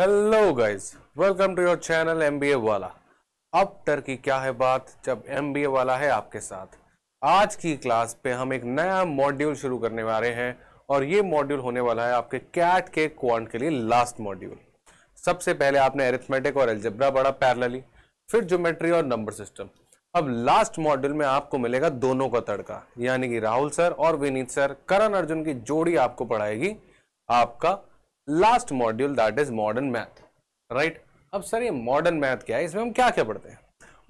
Hello guys welcome to your channel MBA वाला अब Turkey क्या है बात जब एमबीए वाला है आपके साथ आज की क्लास पे हम एक नया मॉड्यूल शुरू करने वाले हैं और ये मॉड्यूल होने वाला है आपके कैट के क्वांट के लिए लास्ट मॉड्यूल सबसे पहले आपने एरिथमेटिक और एल्जब्रा पढ़ा पैरलली फिर ज्योमेट्री और नंबर सिस्टम अब लास्ट मॉड्यूल में आपको मिलेगा दोनों का तड़का यानी कि राहुल सर और विनीत सर करण अर्जुन की जोड़ी आपको पढ़ाएगी आपका last module that is modern math right अब सर ये मॉडर्न मैथ क्या है इसमें हम क्या क्या पढ़ते हैं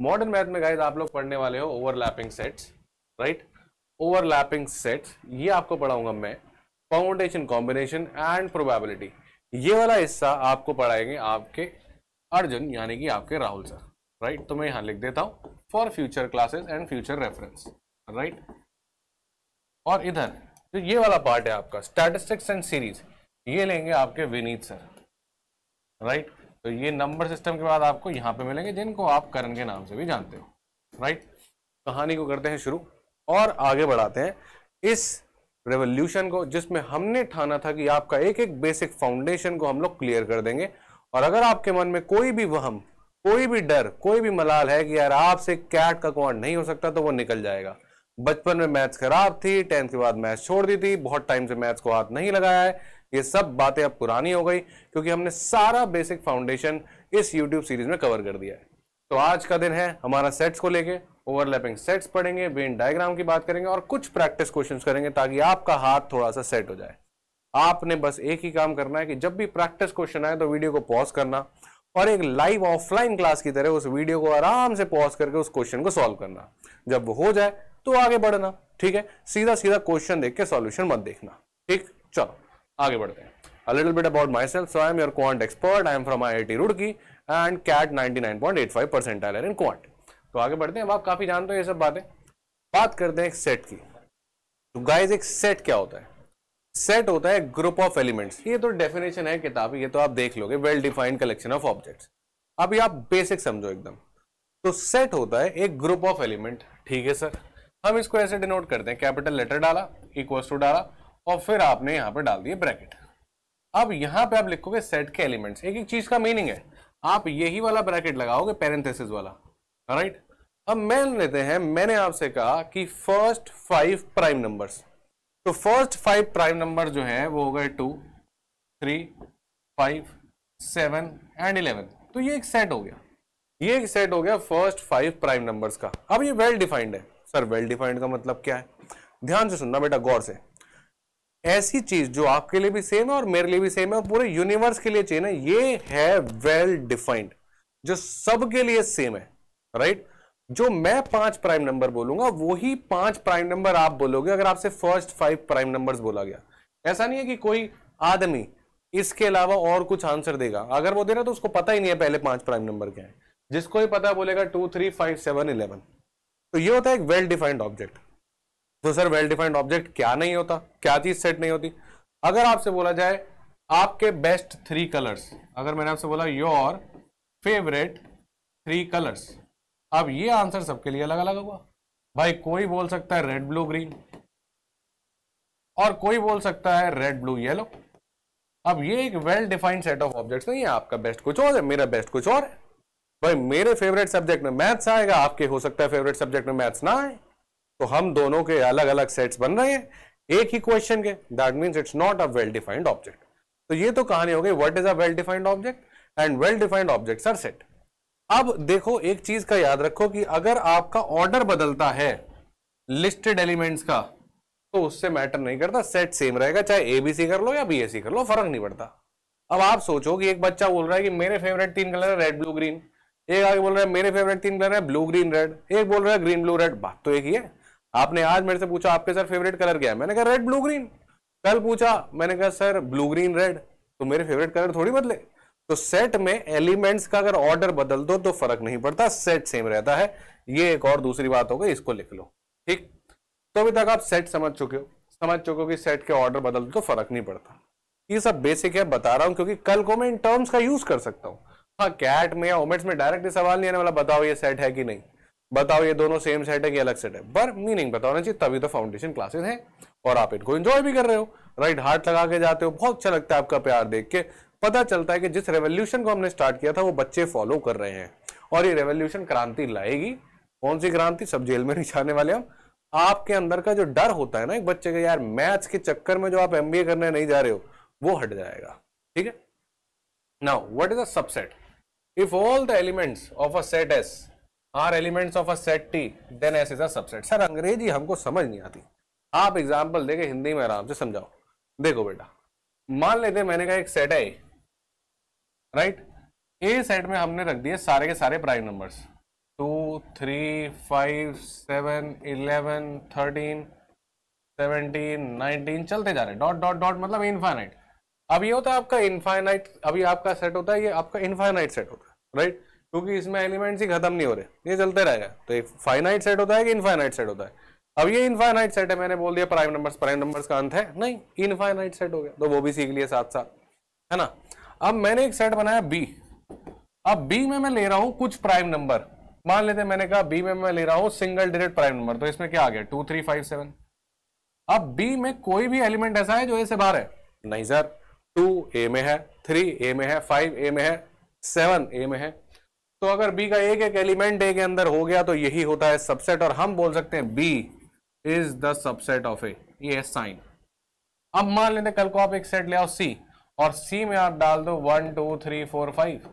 मॉडर्न मैथ में गाइज आप लोग पढ़ने वाले हो overlapping sets right overlapping sets ये आपको पढ़ाऊंगा मैं फाउंडेशन कॉम्बिनेशन एंड प्रोबेबिलिटी ये वाला हिस्सा आपको पढ़ाएंगे आपके अर्जुन यानी कि आपके राहुल सर राइट तो मैं यहां लिख देता हूं for future classes and future reference right और इधर जो तो ये वाला पार्ट है आपका स्टैटिस्टिक्स एंड सीरीज ये लेंगे आपके विनीत सर राइट तो ये नंबर सिस्टम के बाद आपको यहाँ पे मिलेंगे जिनको आप करण के नाम से भी जानते हो राइट कहानी को करते हैं शुरू और आगे बढ़ाते हैं इस रेवोल्यूशन को जिसमें हमने ठाना था कि आपका एक एक बेसिक फाउंडेशन को हम लोग क्लियर कर देंगे और अगर आपके मन में कोई भी वहम कोई भी डर कोई भी मलाल है कि यार आपसे कैट का कौन नहीं हो सकता तो वो निकल जाएगा बचपन में मैथ्स खराब थी टेंथ के बाद मैथ्स छोड़ दी थी बहुत टाइम से मैथ्स को हाथ नहीं लगाया है ये सब बातें अब पुरानी हो गई क्योंकि हमने सारा बेसिक फाउंडेशन इस यूट्यूब सीरीज में कवर कर दिया है तो आज का दिन है हमारा सेट्स को लेके ओवरलैपिंग सेट्स पढ़ेंगे वेन डायग्राम की बात करेंगे और कुछ प्रैक्टिस क्वेश्चंस करेंगे ताकि आपका हाथ थोड़ा सा सेट हो जाए आपने बस एक ही काम करना है कि जब भी प्रैक्टिस क्वेश्चन आए तो वीडियो को पॉज करना और एक लाइव ऑफलाइन क्लास की तरह उस वीडियो को आराम से पॉज करके उस क्वेश्चन को सॉल्व करना जब वो हो जाए तो आगे बढ़ना ठीक है सीधा सीधा क्वेश्चन देख के सॉल्यूशन मत देखना ठीक चलो आगे बढ़ते हैं a little bit about myself so I am your quant expert I am from I I T Roorkee and CAT 99.85 percent all in quant तो आगे बढ़ते हैं अब आप काफ़ी जानते हो ये सब बातें बात करते हैं एक सेट की तो गाइज एक सेट क्या होता है सेट होता है ग्रुप ऑफ एलिमेंट्स ये तो डेफिनेशन है किताब ये तो आप देख लोगे well defined collection of objects अभी आप बेसिक समझो एकदम तो सेट होता है एक ग्रुप ऑफ एलिमेंट ठीक है सर हम इसको ऐसे डिनोट करते हैं कैपिटल लेटर डाला इक्वल्स टू डाला और फिर आपने यहां पर डाल दिए ब्रैकेट अब यहाँ पे आप लिखोगे सेट के एलिमेंट्स एक एक चीज का मीनिंग है आप यही वाला ब्रैकेट लगाओगे पेरेंथेसिस वाला राइट अब मैं लेते हैं मैंने आपसे कहा कि फर्स्ट फाइव प्राइम नंबर्स तो फर्स्ट फाइव प्राइम नंबर जो है वो हो गए two three five seven and eleven तो ये एक सेट हो गया ये एक सेट हो गया फर्स्ट फाइव प्राइम नंबर्स का अब ये वेल well डिफाइंड है सर वेल well डिफाइंड का मतलब क्या है ध्यान से सुनना बेटा गौर से ऐसी चीज जो आपके लिए भी सेम है और मेरे लिए भी सेम है और पूरे यूनिवर्स के लिए चेन है ये है वेल डिफाइंड जो सबके लिए सेम है राइट जो मैं पांच प्राइम नंबर बोलूंगा वही पांच प्राइम नंबर आप बोलोगे अगर आपसे फर्स्ट फाइव प्राइम नंबर्स बोला गया ऐसा नहीं है कि कोई आदमी इसके अलावा और कुछ आंसर देगा अगर वो दे रहा तो उसको पता ही नहीं है पहले पांच प्राइम नंबर क्या है जिसको ही पता बोलेगा two three five seven eleven तो ये होता है एक वेल डिफाइंड ऑब्जेक्ट तो सर वेल डिफाइंड ऑब्जेक्ट क्या नहीं होता क्या चीज सेट नहीं होती अगर आपसे बोला जाए आपके बेस्ट थ्री कलर्स अगर मैंने आपसे बोला योर फेवरेट थ्री कलर्स अब ये आंसर सबके लिए अलग अलग होगा भाई कोई बोल सकता है रेड ब्लू ग्रीन और कोई बोल सकता है रेड ब्लू येलो अब ये एक well defined set of objects नहीं है आपका बेस्ट कुछ और है मेरा बेस्ट कुछ और है भाई मेरे फेवरेट सब्जेक्ट में मैथ्स आएगा आपके हो सकता है फेवरेट सब्जेक्ट में मैथ्स ना आए तो हम दोनों के अलग अलग सेट्स बन रहे हैं एक ही क्वेश्चन के that means it's not a well defined object तो ये तो कहानी हो गई what is a well defined object and well defined object are set अब देखो एक चीज का याद रखो कि अगर आपका ऑर्डर बदलता है लिस्टेड एलिमेंट्स का तो उससे मैटर नहीं करता सेट सेम रहेगा चाहे एबीसी कर लो या बीएससी कर लो फर्क नहीं पड़ता अब आप सोचो कि एक बच्चा बोल रहा है कि मेरे फेवरेट तीन कलर है रेड ब्लू ग्रीन एक आगे बोल रहा है मेरे फेवरेट तीन कलर है ब्लू ग्रीन रेड एक बोल रहा है ग्रीन ब्लू रेड बात तो एक ही है आपने आज मेरे से पूछा आपके सर फेवरेट कलर क्या है मैंने कहा रेड ब्लू ग्रीन कल पूछा मैंने कहा सर ब्लू ग्रीन रेड तो मेरे फेवरेट कलर थोड़ी बदले तो सेट में एलिमेंट्स का अगर ऑर्डर बदल दो तो फर्क नहीं पड़ता सेट सेम रहता है ये एक और दूसरी बात हो गई इसको लिख लो ठीक तो अभी तक आप सेट समझ चुके हो समझ चुके हो कि सेट के ऑर्डर बदल दो तो फर्क नहीं पड़ता ये सब बेसिक है बता रहा हूं क्योंकि कल को मैं इन टर्म्स का यूज कर सकता हूँ हाँ कैट में या ओमेट्स में डायरेक्ट सवाल नहीं आने वाला बताओ ये सेट है कि नहीं बताओ ये दोनों सेम सेट है कि अलग सेट है पर मीनिंग बताना चाहिए तभी तो फाउंडेशन क्लासेस हैं और आप इनको एंजॉय भी कर रहे हो राइट हार्ट लगा के जाते हो बहुत अच्छा लगता है आपका प्यार देख के पता चलता है कि जिस रेवोल्यूशन को हमने स्टार्ट किया था वो बच्चे फॉलो कर रहे हैं और ये रेवोल्यूशन क्रांति लाएगी कौन सी क्रांति सब जेल में नहीं जाने वाले हम आपके अंदर का जो डर होता है ना एक बच्चे का यार मैथ्स के चक्कर में जो आप एम करने नहीं जा रहे हो वो हट जाएगा ठीक है now what is a subset if all the elements of a set S are elements of a set T then S is a subset sir अंग्रेजी हमको समझ नहीं आती आप एग्जाम्पल देके हिंदी में आराम से समझाओ देखो बेटा मान लेते मैंने कहा एक सेट है राइट ए सेट में हमने रख दिए सारे के सारे prime numbers two three five seven eleven thirteen seventeen nineteen चलते जा रहे डॉट डॉट डॉट मतलब इनफाइनाइट अब ये होता है आपका इनफाइनाइट अभी आपका सेट होता है ये आपका इनफाइनाइट सेट होता है राइट right? क्योंकि इसमें एलिमेंट्स ही खत्म नहीं हो रहे ये चलते रहेगा तो एक फाइनाइट सेट होता है कि इनफाइनाइट सेट होता है अब ये इनफाइनाइट सेट है मैंने बोल दिया प्राइम नंबर्स प्राइम नंबर्स का अंत है नहीं इनफाइनाइट सेट हो गया तो वो भी सीख लिया साथ साथ है ना अब मैंने एक सेट बनाया बी अब बी में मैं ले रहा हूं कुछ प्राइम नंबर मान लेते मैंने कहा बी में मैं ले रहा हूं सिंगल डिजिट प्राइम नंबर तो इसमें क्या आ गया टू थ्री फाइव सेवन अब बी में कोई भी एलिमेंट ऐसा है जो ए से बाहर है नहीं सर टू ए में है थ्री ए में है फाइव ए में है सेवन ए में है तो अगर बी का एक एक एलिमेंट ए के अंदर हो गया तो यही होता है सबसेट और हम बोल सकते हैं B is the subset of A ये है साइन अब मान लेते कल को आप एक सेट ले आओ सी और सी में आप डाल दो one two three four five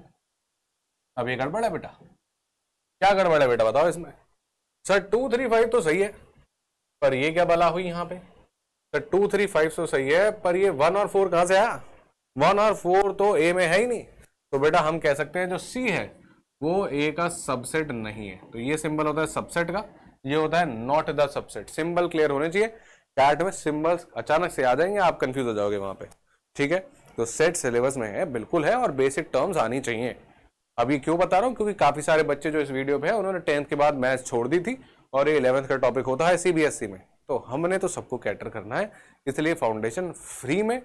अब ये गड़बड़ है बेटा क्या गड़बड़ है बेटा बताओ इसमें सर टू थ्री फाइव तो सही है पर ये क्या बला हुई यहाँ पे सर टू थ्री फाइव तो सही है पर ये वन और फोर कहाँ से आया वन और फोर तो ए में है ही नहीं तो बेटा हम कह सकते हैं जो सी है वो ए का सबसेट नहीं है तो ये सिंबल होता है सबसेट का ये होता है not the subset symbol clear होने चाहिए कैट में सिंबल्स अचानक से आ जाएंगे आप कंफ्यूज हो जाओगे वहां पे ठीक है तो सेट सिलेबस में है बिल्कुल है और बेसिक टर्म्स आनी चाहिए अभी क्यों बता रहा हूँ क्योंकि काफ़ी सारे बच्चे जो इस वीडियो पे है उन्होंने टेंथ के बाद मैथ छोड़ दी थी और ये इलेवंथ का टॉपिक होता है सीबीएसई e में तो हमने तो सबको कैटर करना है इसलिए फाउंडेशन फ्री में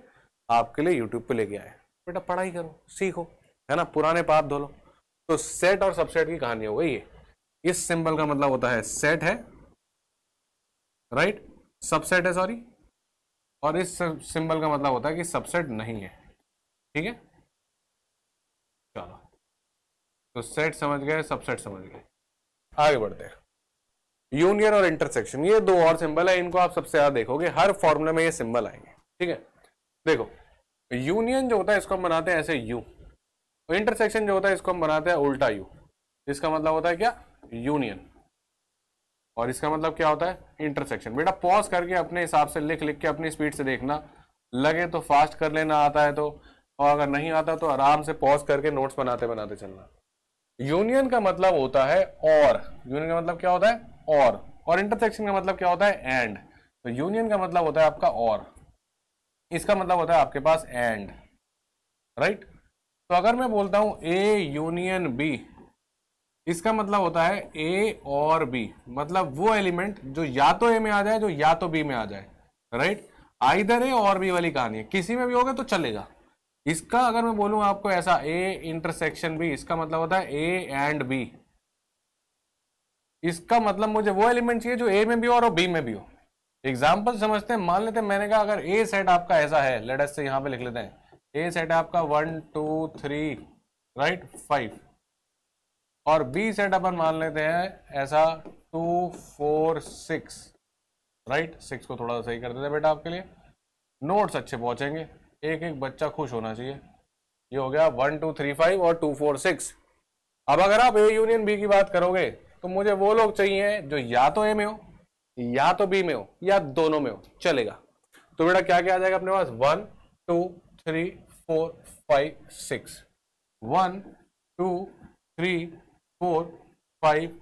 आपके लिए यूट्यूब पर लेके आए बेटा पढ़ाई करो सीखो है ना पुराने पाप धो लो तो सेट और सबसेट की कहानी हो गई ये इस सिंबल का मतलब होता है सेट है राइट सबसेट है सॉरी और इस सिंबल का मतलब होता है कि सबसेट नहीं है ठीक है चलो तो सेट समझ गए सबसेट समझ गए आगे बढ़ते हैं यूनियन और इंटरसेक्शन ये दो और सिंबल है इनको आप सबसे ज्यादा देखोगे हर फॉर्मूला में ये सिंबल आएंगे ठीक है देखो यूनियन जो होता है इसको हम बनाते हैं ऐसे यू और इंटरसेक्शन जो होता है इसको हम बनाते हैं उल्टा यू इसका मतलब होता है क्या यूनियन और इसका मतलब क्या होता है इंटरसेक्शन बेटा पॉज करके अपने हिसाब से लिख लिख के अपनी स्पीड से देखना लगे तो फास्ट कर लेना आता है तो और अगर नहीं आता तो आराम से पॉज करके नोट्स बनाते बनाते चलना यूनियन का मतलब होता है और यूनियन का मतलब क्या होता है और और इंटरसेक्शन का मतलब क्या होता है एंड तो यूनियन का मतलब होता है आपका और इसका मतलब होता है आपके पास एंड राइट right? तो अगर मैं बोलता हूं ए यूनियन बी इसका मतलब होता है ए और बी मतलब वो एलिमेंट जो या तो ए में आ जाए जो या तो बी में आ जाए राइट आइधर ए और बी वाली कहानी है किसी में भी होगा तो चलेगा इसका अगर मैं बोलूं आपको ऐसा ए इंटरसेक्शन बी इसका मतलब होता है ए एंड बी इसका मतलब मुझे वो एलिमेंट चाहिए जो ए में भी हो और बी में भी हो एग्जाम्पल समझते हैं मान लेते हैं मैंने कहा अगर ए सेट आपका ऐसा है लेटेस्ट से यहां पे लिख लेते हैं ए सेट है आपका one two three right five और बी सेट अपन मान लेते हैं ऐसा two four six right six को थोड़ा सा सही कर देते हैं बेटा आपके लिए नोट्स अच्छे पहुंचेंगे एक एक बच्चा खुश होना चाहिए ये हो गया वन टू थ्री फाइव और टू फोर सिक्स अब अगर आप ए यूनियन बी की बात करोगे तो मुझे वो लोग चाहिए जो या तो ए में हो या तो बी में हो या दोनों में हो चलेगा तो बेटा क्या क्या आ जाएगा अपने पास one two three four five six one two three four five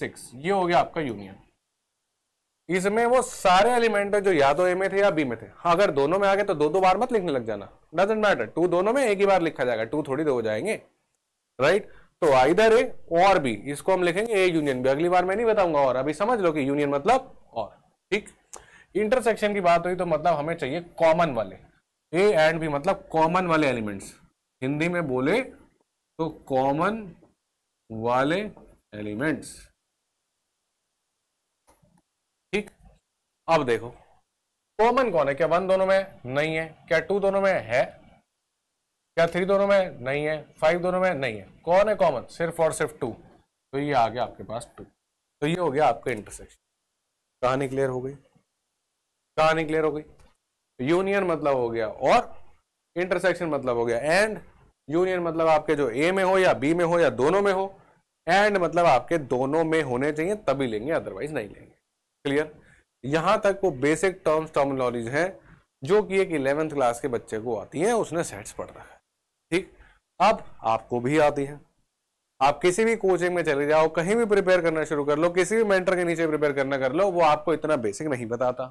six ये हो गया आपका यूनियन इसमें वो सारे एलिमेंट है जो या तो ए में थे या बी में थे हाँ अगर दोनों में आ गए तो दो दो बार मत लिखने लग जाना डजेंट मैटर टू दोनों में एक ही बार लिखा जाएगा टू थोड़ी दो हो जाएंगे राइट right? तो आइधर ए और बी इसको हम लिखेंगे ए यूनियन भी अगली बार मैं नहीं बताऊंगा और अभी समझ लो कि यूनियन मतलब और ठीक इंटरसेक्शन की बात हुई तो मतलब हमें चाहिए कॉमन वाले ए एंड बी मतलब कॉमन वाले एलिमेंट्स हिंदी में बोले तो कॉमन वाले एलिमेंट्स ठीक अब देखो कॉमन कौन है क्या वन दोनों में नहीं है क्या टू दोनों में है क्या थ्री दोनों में नहीं है फाइव दोनों में नहीं है कौन है कॉमन सिर्फ और सिर्फ टू तो ये आ गया आपके पास टू तो ये हो गया आपका इंटरसेक्शन कहानी क्लियर हो गई कहानी क्लियर हो गई यूनियन मतलब हो गया और इंटरसेक्शन मतलब हो गया एंड यूनियन मतलब आपके जो ए में हो या बी में हो या दोनों में हो एंड मतलब आपके दोनों में होने चाहिए तभी लेंगे अदरवाइज नहीं लेंगे क्लियर यहां तक वो बेसिक टर्म्स टर्मोलॉजीज हैं जो कि एक इलेवेंथ क्लास के बच्चे को आती हैं उसने सेट्स पढ़ रखा है ठीक अब आपको भी आती है आप किसी भी कोचिंग में चले जाओ कहीं भी प्रिपेयर करना शुरू कर लो किसी भी मेंटर के नीचे प्रिपेयर करना कर लो वो आपको इतना बेसिक नहीं बताता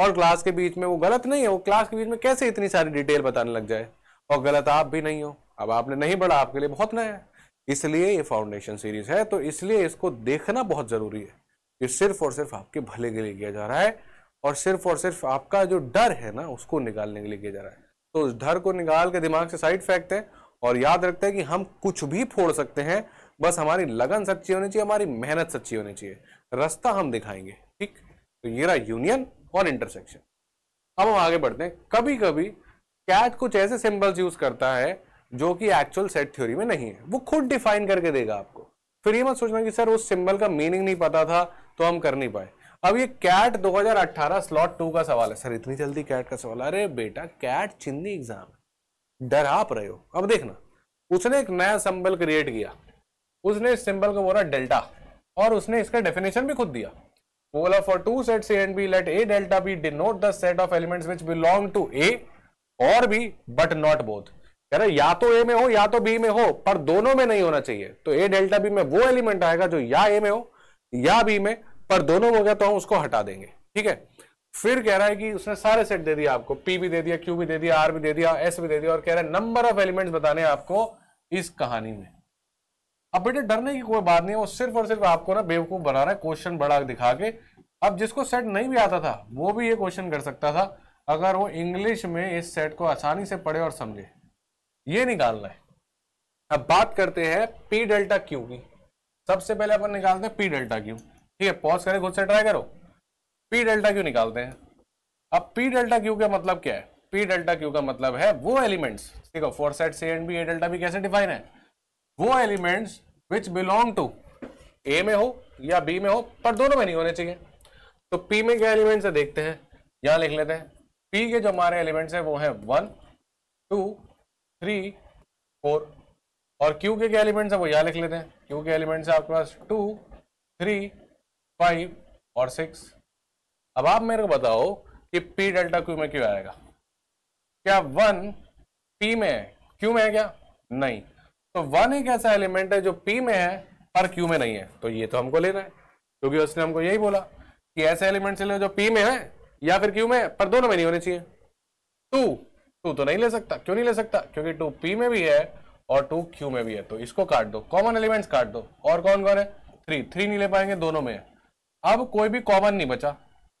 और क्लास के बीच में वो गलत नहीं है वो क्लास के बीच में कैसे इतनी सारी डिटेल बताने लग जाए और गलत आप भी नहीं हो अब आपने नहीं पढ़ा आपके लिए बहुत नया है इसलिए ये फाउंडेशन सीरीज है तो इसलिए इसको देखना बहुत ज़रूरी है कि सिर्फ और सिर्फ आपके भले के लिए किया जा रहा है और सिर्फ और सिर्फ आपका जो डर है ना उसको निकालने के लिए किया जा रहा है तो उस डर को निकाल के दिमाग से साइड फेंकते हैं और याद रखते हैं कि हम कुछ भी फोड़ सकते हैं बस हमारी लगन सच्ची होनी चाहिए हमारी मेहनत सच्ची होनी चाहिए रास्ता हम दिखाएंगे ठीक तो ये रहा यूनियन और इंटरसेक्शन अब हम आगे बढ़ते हैं कभी कभी कैट कुछ ऐसे सिंबल्स यूज करता है जो कि एक्चुअल सेट थ्योरी में नहीं है वो खुद डिफाइन करके देगा आपको फिर ये मत सोचना कि सर उस सिंबल का मीनिंग नहीं पता था तो हम कर नहीं पाए अब ये कैट 2018 स्लॉट टू का सवाल है सर इतनी जल्दी कैट का सवाल अरे बेटा कैट चिन्नी एग्जाम है डर आप रहे हो अब देखना उसने एक नया सिंबल क्रिएट किया उसने इस सिंबल को बोला डेल्टा और उसने इसका डेफिनेशन भी खुद दिया Mola for two sets A and B, let A delta B denote the set of elements which belong to A or B but not both. कह रहा है या तो a में हो या तो b में हो पर दोनों में नहीं होना चाहिए तो a delta b में वो एलिमेंट आएगा जो या a में हो या b में पर दोनों हो गया तो हम उसको हटा देंगे ठीक है फिर कह रहा है कि उसने सारे सेट दे दिया आपको p भी दे दिया q भी दे दिया r भी दे दिया s भी दे दिया और कह रहा है नंबर ऑफ एलिमेंट्स बताने आपको इस कहानी में अब बेटे डरने की कोई बात नहीं है वो सिर्फ और सिर्फ आपको ना बेवकूफ़ बना रहा है क्वेश्चन बड़ा दिखा के अब जिसको सेट नहीं भी आता था वो भी ये क्वेश्चन कर सकता था अगर वो इंग्लिश में इस सेट को आसानी से पढ़े और समझे ये निकालना है अब बात करते हैं पी डेल्टा क्यू की सबसे पहले अपन निकालते हैं पी डेल्टा क्यू ठीक है पॉज करें खुद से ट्राई करो पी डेल्टा क्यू निकालते हैं अब पी डेल्टा क्यू का मतलब क्या है पी डेल्टा क्यू का मतलब है वो एलिमेंट्स ठीक है for set C and B A delta भी कैसे डिफाइन है वो elements which belong to A में हो या बी में हो पर दोनों में नहीं होने चाहिए तो पी में क्या एलिमेंट्स है देखते हैं यहां लिख लेते हैं पी के जो हमारे एलिमेंट्स हैं वो है वन टू थ्री फोर और क्यू के क्या एलिमेंट्स है वो यहां लिख लेते हैं क्यू के एलिमेंट्स है आपके पास टू थ्री फाइव और सिक्स अब आप मेरे को बताओ कि पी डेल्टा क्यू में क्यों आएगा क्या वन पी में है क्यू में है क्या नहीं तो वन एक ऐसा एलिमेंट है जो पी में है पर क्यू में नहीं है तो ये तो हमको लेना है क्योंकि तो उसने हमको यही बोला कि ऐसे एलिमेंट से ले जो पी में है या फिर क्यू में है पर दोनों में नहीं होने चाहिए टू टू तो नहीं ले सकता क्यों नहीं ले सकता क्योंकि टू पी में भी है और टू क्यू में भी है तो इसको काट दो कॉमन एलिमेंट्स काट दो और कौन कौन है थ्री थ्री नहीं ले पाएंगे दोनों में अब कोई भी कॉमन नहीं बचा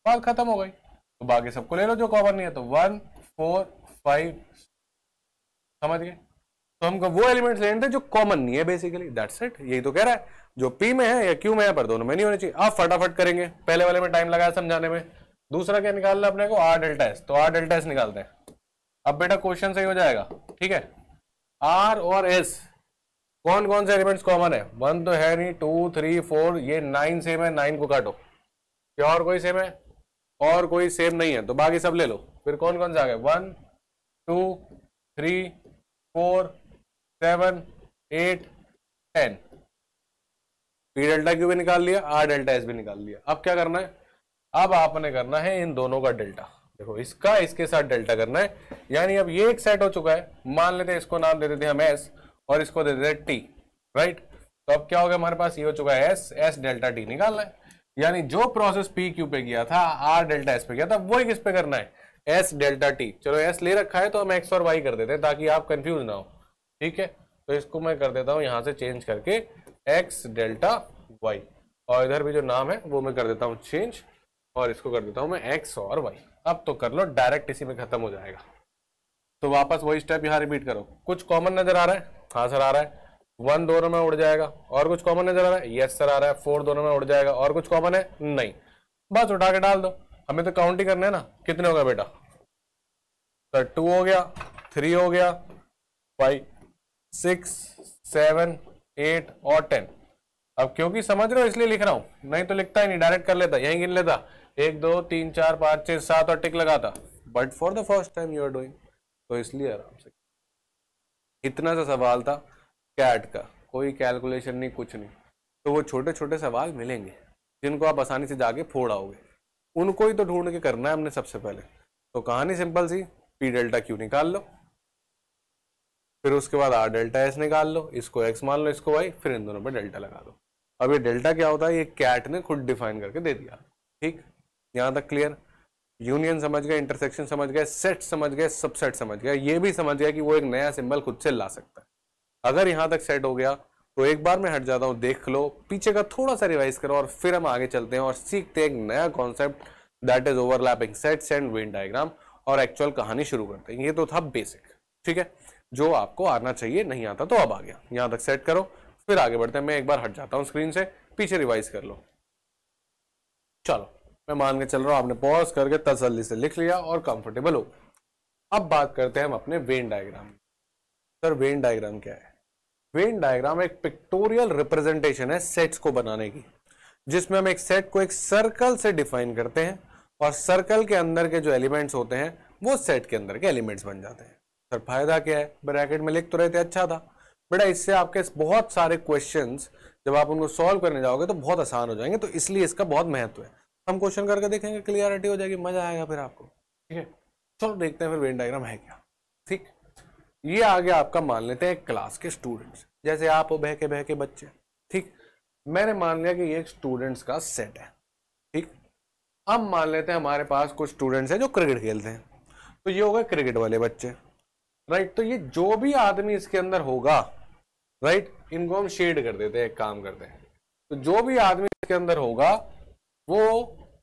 बात खत्म हो गई तो बाकी सबको ले लो जो कॉमन नहीं है तो वन फोर फाइव समझ गए तो हम वो एलिमेंट्स लेते थे जो कॉमन नहीं है बेसिकली दैट्स इट यही तो कह रहा है जो पी में है या क्यू में है पर दोनों में नहीं होने चाहिए आप फटाफट करेंगे पहले वाले में टाइम लगाया समझाने में दूसरा क्या निकालना अपने को आर डेल्टा एस तो आर डेल्टा एस निकालते हैं अब बेटा क्वेश्चन सही हो जाएगा ठीक है आर और एस कौन कौन से एलिमेंट्स कॉमन है वन तो है नहीं टू थ्री फोर ये नाइन सेम है नाइन को काटो क्या और कोई सेम है और कोई सेम नहीं है तो बाकी सब ले लो फिर कौन कौन से आ गए one two three four seven eight ten P delta Q भी निकाल लिया आर डेल्टा एस भी निकाल लिया अब क्या करना है अब आपने करना है इन दोनों का डेल्टा देखो इसका इसके साथ डेल्टा करना है यानी अब ये एक सेट हो चुका है मान लेते हैं इसको नाम दे देते हम एस और इसको दे देते टी राइट तो अब क्या हो गया हमारे पास ये हो चुका है एस एस डेल्टा टी निकालना है यानी जो प्रोसेस पी क्यू पे किया था आर डेल्टा एस पे किया था वही किस पे करना है एस डेल्टा टी चलो एस ले रखा है तो हम एक्स और वाई कर देते हैं ताकि आप कंफ्यूज ना हो ठीक है तो इसको मैं कर देता हूँ यहाँ से चेंज करके एक्स डेल्टा वाई और इधर भी जो नाम है वो मैं कर देता हूँ चेंज और इसको कर देता हूँ मैं x और वाई अब तो कर लो डायरेक्ट इसी में खत्म हो जाएगा तो वापस वही स्टेप यहाँ रिपीट करो कुछ कॉमन नजर आ रहा है हाँ सर आ रहा है वन दोनों में उड़ जाएगा और कुछ कॉमन नजर आ रहा है यस सर आ रहा है फोर दोनों में उड़ जाएगा और कुछ कॉमन है नहीं बस उठा के डाल दो हमें तो काउंट ही करना है ना कितने होगा बेटा सर टू हो गया थ्री हो गया फाइव सिक्स सेवन एट और टेन अब क्योंकि समझ रहे हो इसलिए लिख रहा हूं नहीं तो लिखता ही नहीं डायरेक्ट कर लेता यही गिन लेता एक दो तीन चार पाँच छह सात और टिक लगाता but for the first time you are doing तो इसलिए आराम से इतना सा सवाल था कैट का कोई कैलकुलेशन नहीं कुछ नहीं तो वो छोटे छोटे सवाल मिलेंगे जिनको आप आसानी से जाके फोड़ आओगे उनको ही तो ढूंढ के करना है हमने सबसे पहले तो कहानी सिंपल सी पी डेल्टा क्यू निकाल लो फिर उसके बाद आर डेल्टा एस निकाल लो इसको एक्स मान लो इसको वाई फिर इन दोनों पर डेल्टा लगा दो अब ये डेल्टा क्या होता है ये कैट ने खुद डिफाइन करके दे दिया ठीक यहाँ तक क्लियर यूनियन समझ गए इंटरसेक्शन समझ गए सेट समझ गए सबसेट समझ गए ये भी समझ गया कि वो एक नया सिंबल खुद से ला सकता है अगर यहाँ तक सेट हो गया तो एक बार मैं हट जाता हूँ देख लो पीछे का थोड़ा सा रिवाइज करो और फिर हम आगे चलते हैं और सीखते हैं एक नया concept that is overlapping sets and Venn diagram और एक्चुअल कहानी शुरू करते हैं ये तो था बेसिक ठीक है जो आपको आना चाहिए नहीं आता तो अब आ गया यहां तक सेट करो फिर आगे बढ़ते हैं मैं एक बार हट जाता हूं स्क्रीन से पीछे रिवाइज कर लो चलो मैं मान के चल रहा हूं आपने पॉज करके तसल्ली से लिख लिया और कंफर्टेबल हो अब बात करते हैं हम अपने Venn diagram sir Venn diagram क्या है वेन डायग्राम एक पिक्टोरियल रिप्रेजेंटेशन है सेट्स को बनाने की जिसमें हम एक सेट को एक सर्कल से डिफाइन करते हैं और सर्कल के अंदर के जो एलिमेंट्स होते हैं वो सेट के अंदर के एलिमेंट्स बन जाते हैं सर फायदा क्या है ब्रैकेट में लिख तो रहे थे अच्छा था बेटा इससे आपके बहुत सारे क्वेश्चन जब आप उनको सॉल्व करने जाओगे तो बहुत आसान हो जाएंगे तो इसलिए इसका बहुत महत्व है हम क्वेश्चन करके देखेंगे क्लियरिटी हो जाएगी मजा आएगा फिर आपको ठीक है चलो देखते हैं फिर वेन डायग्राम है क्या ठीक ये आगे आपका मान लेते हैं क्लास के स्टूडेंट्स जैसे आप हो बहके बहके बच्चे ठीक मैंने मान लिया कि ये स्टूडेंट्स का सेट है ठीक अब मान लेते हैं हमारे पास कुछ स्टूडेंट्स हैं जो क्रिकेट खेलते हैं तो ये हो गए क्रिकेट वाले बच्चे राइट तो ये जो भी आदमी इसके अंदर होगा राइट इनको हम शेड कर देते हैं एक काम करते हैं तो जो भी आदमी इसके अंदर होगा वो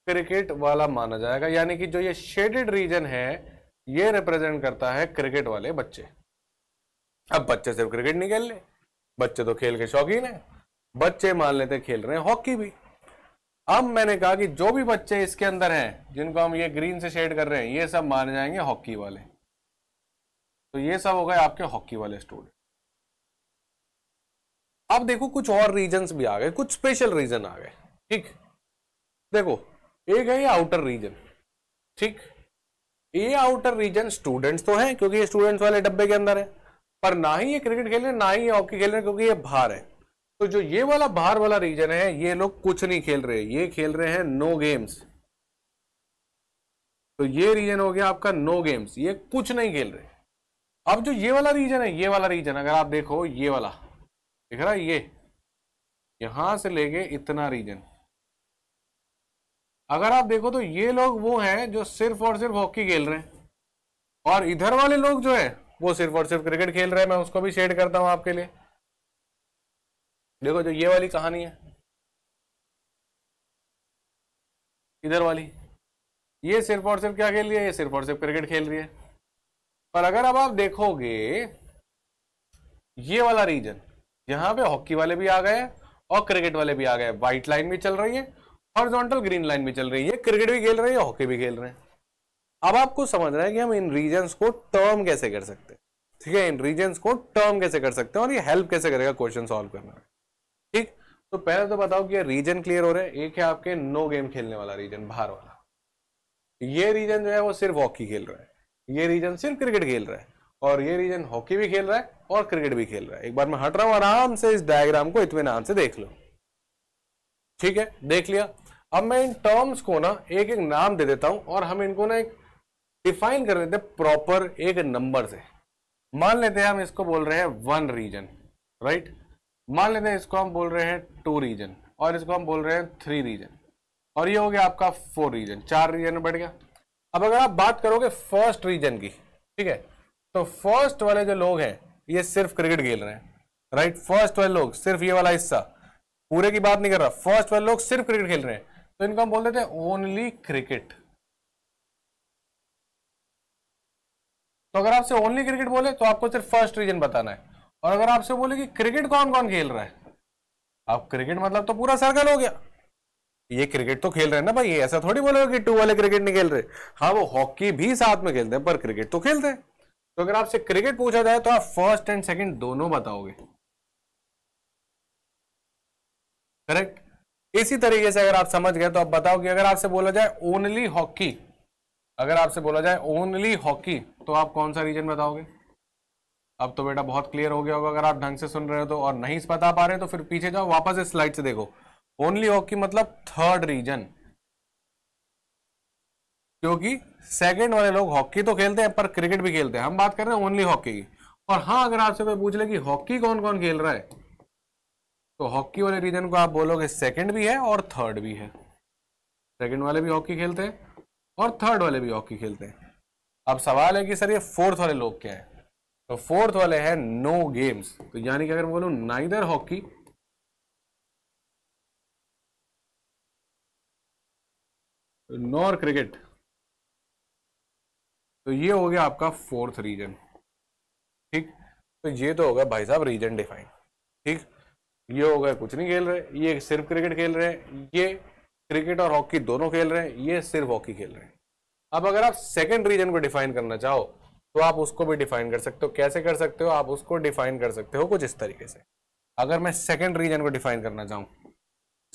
क्रिकेट वाला माना जाएगा यानी कि जो ये शेडेड रीजन है ये रिप्रेजेंट करता है क्रिकेट वाले बच्चे अब बच्चे सिर्फ क्रिकेट नहीं खेल बच्चे तो खेल के शौकीन है बच्चे मान लेते खेल रहे हैं हॉकी भी अब मैंने कहा कि जो भी बच्चे इसके अंदर हैं जिनको हम ये ग्रीन से शेड कर रहे हैं ये सब माने जाएंगे हॉकी वाले तो ये सब हो गए आपके हॉकी वाले स्टूडेंट अब देखो कुछ और रीजन भी आ गए कुछ स्पेशल रीजन आ गए ठीक देखो एक है ये आउटर रीजन ठीक ये आउटर रीजन स्टूडेंट्स तो हैं क्योंकि ये स्टूडेंट्स वाले डब्बे के अंदर है पर ना ही ये क्रिकेट खेल रहे ना ही ये हॉकी खेल रहे क्योंकि ये बाहर है तो जो ये वाला बाहर वाला रीजन है ये लोग कुछ नहीं खेल रहे ये खेल रहे हैं नो गेम्स तो ये रीजन हो गया आपका नो गेम्स ये कुछ नहीं खेल रहे अब जो ये वाला रीजन है ये वाला रीजन अगर आप देखो ये वाला दिख रहा है ये यहां से लेके इतना रीजन अगर आप देखो तो ये लोग वो हैं जो सिर्फ और सिर्फ हॉकी खेल रहे हैं और इधर वाले लोग जो है वो सिर्फ और सिर्फ क्रिकेट खेल रहे हैं मैं उसको भी शेड करता हूं आपके लिए देखो जो ये वाली कहानी है इधर वाली ये सिर्फ और सिर्फ क्या खेल रही है ये सिर्फ और सिर्फ क्रिकेट खेल रही है पर अगर अब आप देखोगे ये वाला रीजन यहां पे हॉकी वाले भी आ गए और क्रिकेट वाले भी आ गए व्हाइट लाइन भी चल रही है हॉरिजॉन्टल ग्रीन लाइन भी चल रही है क्रिकेट भी खेल रही है हॉकी भी खेल रहे हैं अब आपको समझ रहे हैं कि हम इन रीजन को टर्म कैसे कर सकते हैं ठीक है इन रीजन को टर्म कैसे कर सकते हैं और ये हेल्प कैसे करेगा क्वेश्चन सोल्व करना में ठीक तो पहले तो बताओ कि रीजन क्लियर हो रहे हैं एक है आपके नो गेम खेलने वाला रीजन बाहर वाला ये रीजन जो है वो सिर्फ हॉकी खेल रहा है ये रीजन सिर्फ क्रिकेट खेल रहा है और ये रीजन हॉकी भी खेल रहा है और क्रिकेट भी खेल रहा है एक बार मैं हट रहा हूं आराम से इस डायग्राम को नाम से देख लो ठीक है देख लिया अब मैं इन टर्म्स को ना एक एक नाम दे देता हूं और हम इनको ना एक डिफाइन कर देते प्रॉपर एक नंबर से मान लेते हैं हम इसको बोल रहे हैं वन रीजन राइट मान लेते हैं इसको हम बोल रहे हैं टू रीजन और इसको हम बोल रहे हैं थ्री रीजन और ये हो गया आपका फोर रीजन चार रीजन में बैठ गया अब अगर आप बात करोगे फर्स्ट रीजन की ठीक है तो फर्स्ट वाले जो लोग हैं ये सिर्फ क्रिकेट खेल रहे हैं राइट फर्स्ट वाले लोग सिर्फ ये वाला हिस्सा पूरे की बात नहीं कर रहा फर्स्ट वाले लोग सिर्फ क्रिकेट खेल रहे हैं तो इनको हम बोल देते हैं ओनली क्रिकेट तो अगर आपसे ओनली क्रिकेट बोले तो आपको सिर्फ फर्स्ट रीजन बताना है और अगर आपसे बोले कि क्रिकेट कौन कौन खेल रहा है अब क्रिकेट मतलब तो पूरा सर्कल हो गया ये क्रिकेट तो खेल रहे हैं ना भाई ऐसा थोड़ी बोलेगा कि टू वाले क्रिकेट नहीं खेल रहे हाँ वो हॉकी भी साथ में खेलते हैं पर क्रिकेट तो खेलते हैं तो अगर आपसे क्रिकेट पूछा जाए तो आप फर्स्ट एंड सेकंड दोनों बताओगे करेक्ट इसी तरीके से अगर आप समझ गए तो आप बताओ कि अगर आपसे बोला जाए ओनली हॉकी अगर आपसे बोला जाए ओनली हॉकी तो आप कौन सा रीजन बताओगे अब तो बेटा बहुत क्लियर हो गया होगा अगर आप ढंग से सुन रहे हो तो और नहीं बता पा रहे तो फिर पीछे जाओ वापस इस स्लाइड से देखो ओनली हॉकी मतलब थर्ड रीजन क्योंकि सेकंड वाले लोग हॉकी तो खेलते हैं पर क्रिकेट भी खेलते हैं हम बात कर रहे हैं ओनली हॉकी की और हाँ अगर आपसे कोई पूछ ले कि हॉकी कौन कौन खेल रहा है तो हॉकी वाले रीजन को आप बोलोगे सेकंड भी है और थर्ड भी है सेकंड वाले भी हॉकी खेलते हैं और थर्ड वाले भी हॉकी खेलते हैं अब सवाल है कि सर ये फोर्थ वाले लोग क्या है तो फोर्थ वाले हैं नो गेम्स तो यानी कि अगर मैं बोलूँ नाइदर हॉकी नॉर क्रिकेट तो ये हो गया आपका फोर्थ रीजन ठीक तो ये तो होगा भाई साहब रीजन डिफाइन ठीक ये हो गया कुछ नहीं खेल रहे ये सिर्फ क्रिकेट खेल रहे हैं ये क्रिकेट और हॉकी दोनों खेल रहे हैं ये सिर्फ हॉकी खेल रहे हैं अब अगर आप सेकंड रीजन को डिफाइन करना चाहो तो आप उसको भी डिफाइन कर सकते हो कैसे कर सकते हो आप उसको डिफाइन कर सकते हो कुछ इस तरीके से अगर मैं सेकंड रीजन को डिफाइन करना चाहूँ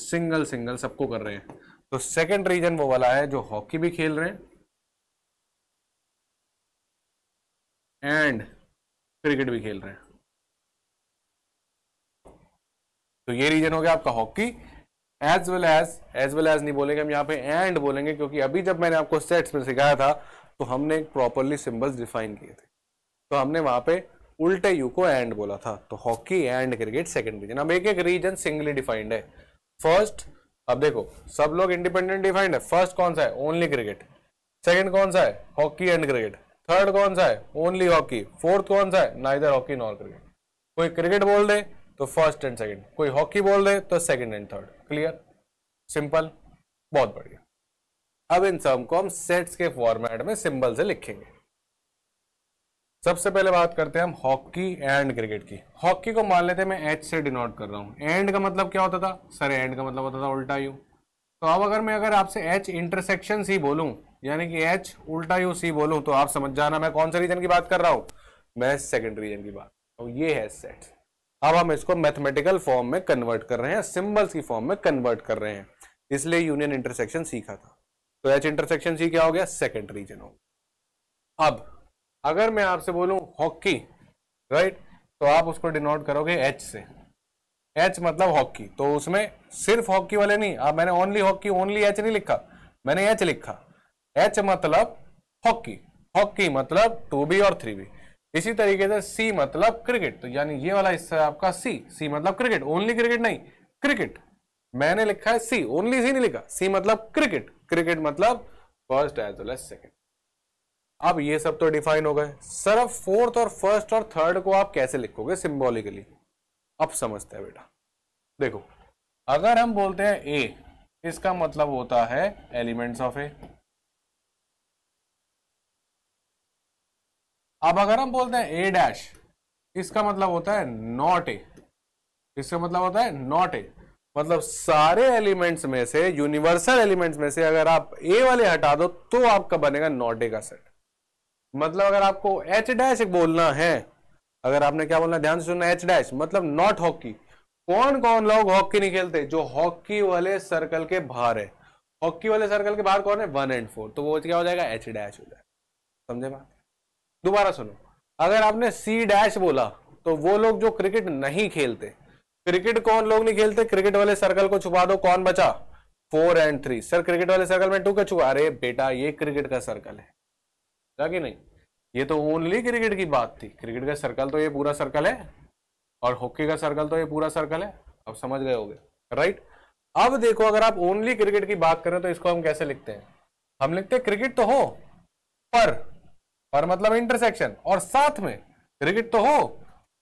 सिंगल सिंगल सबको कर रहे हैं तो सेकंड रीजन वो वाला है जो हॉकी भी खेल रहे हैं एंड क्रिकेट भी खेल रहे हैं तो ये रीजन हो गया आपका hockey as well as as well as नहीं बोलेंगे हम यहां पे एंड बोलेंगे क्योंकि अभी जब मैंने आपको सेट्स में सिखाया था तो हमने प्रॉपरली सिंबल्स डिफाइन किए थे तो हमने वहां पे उल्टे यू को एंड बोला था तो hockey and cricket second region अब एक एक रीजन सिंगली डिफाइंड है फर्स्ट अब देखो सब लोग इंडिपेंडेंट डिफाइंड है फर्स्ट कौन सा है ओनली क्रिकेट सेकंड कौन सा है हॉकी एंड क्रिकेट थर्ड कौन सा है ओनली हॉकी फोर्थ कौन सा है नाइदर हॉकी नॉर क्रिकेट कोई क्रिकेट बोल दे तो फर्स्ट एंड सेकंड कोई हॉकी बोल दे तो second and third clear simple बहुत बढ़िया अब इन सब को हम सेट्स के फॉर्मेट में सिंबल से लिखेंगे सबसे पहले बात करते हैं हम हॉकी एंड क्रिकेट की हॉकी को मान लेते हैं मैं एच से डिनोट कर रहा हूँ एंड का मतलब क्या होता था सर एंड का मतलब होता था उल्टा यू तो अब अगर मैं अगर आपसे एच इंटरसेक्शन सी बोलूँ यानी कि एच उल्टा यू सी बोलूँ तो आप समझ जाना मैं कौन से रीजन की बात कर रहा हूँ मैं सेकेंड रीजन की बात तो ये है सेट अब हम इसको मैथमेटिकल फॉर्म में कन्वर्ट कर रहे हैं सिम्बल्स की फॉर्म में कन्वर्ट कर रहे हैं इसलिए यूनियन इंटरसेक्शन सीखा था तो एच इंटरसेक्शन सी क्या हो गया सेकेंड रीजन हो अब अगर मैं आपसे बोलूं हॉकी राइट तो आप उसको डिनोट करोगे एच से एच मतलब हॉकी तो उसमें सिर्फ हॉकी वाले नहीं आप मैंने ओनली हॉकी ओनली एच नहीं लिखा मैंने एच लिखा एच मतलब हॉकी हॉकी मतलब टू बी और थ्री बी इसी तरीके से सी मतलब क्रिकेट तो यानी ये वाला हिस्सा है आपका सी सी मतलब क्रिकेट ओनली क्रिकेट नहीं क्रिकेट मैंने लिखा है सी ओनली सी नहीं लिखा सी मतलब क्रिकेट क्रिकेट मतलब first as well as second अब ये सब तो डिफाइन हो गए सर अब फोर्थ और फर्स्ट और थर्ड को आप कैसे लिखोगे सिंबॉलिकली अब समझते हैं बेटा देखो अगर हम बोलते हैं ए इसका मतलब होता है एलिमेंट्स ऑफ ए अब अगर हम बोलते हैं ए डैश इसका मतलब होता है नॉट ए इसका मतलब होता है नॉट ए मतलब सारे एलिमेंट्स में से यूनिवर्सल एलिमेंट्स में से अगर आप ए वाले हटा दो तो आपका बनेगा नॉट ए का सेट मतलब अगर आपको एच डैश बोलना है अगर आपने क्या बोलना ध्यान से सुनना एच डैश मतलब नॉट हॉकी कौन कौन लोग हॉकी नहीं खेलते जो हॉकी वाले सर्कल के बाहर है हॉकी वाले सर्कल के बाहर कौन है वन एंड फोर तो वो क्या हो जाएगा एच डैश हो जाएगा समझे बात दोबारा सुनो अगर आपने सी डैश बोला तो वो लोग जो क्रिकेट नहीं खेलते क्रिकेट कौन लोग नहीं खेलते क्रिकेट वाले सर्कल को छुपा दो कौन बचा four and three sir cricket वाले सर्कल में टू का छुपा अरे बेटा ये क्रिकेट का सर्कल है कि नहीं ये तो ओनली क्रिकेट की बात थी क्रिकेट का सर्कल तो ये पूरा सर्कल है और हॉकी का सर्कल तो ये पूरा सर्कल है अब समझ गए होगे राइट अब देखो अगर आप ओनली क्रिकेट की बात करें तो इसको हम कैसे लिखते हैं हम लिखते हैं क्रिकेट तो हो पर पर मतलब इंटरसेक्शन और साथ में क्रिकेट तो हो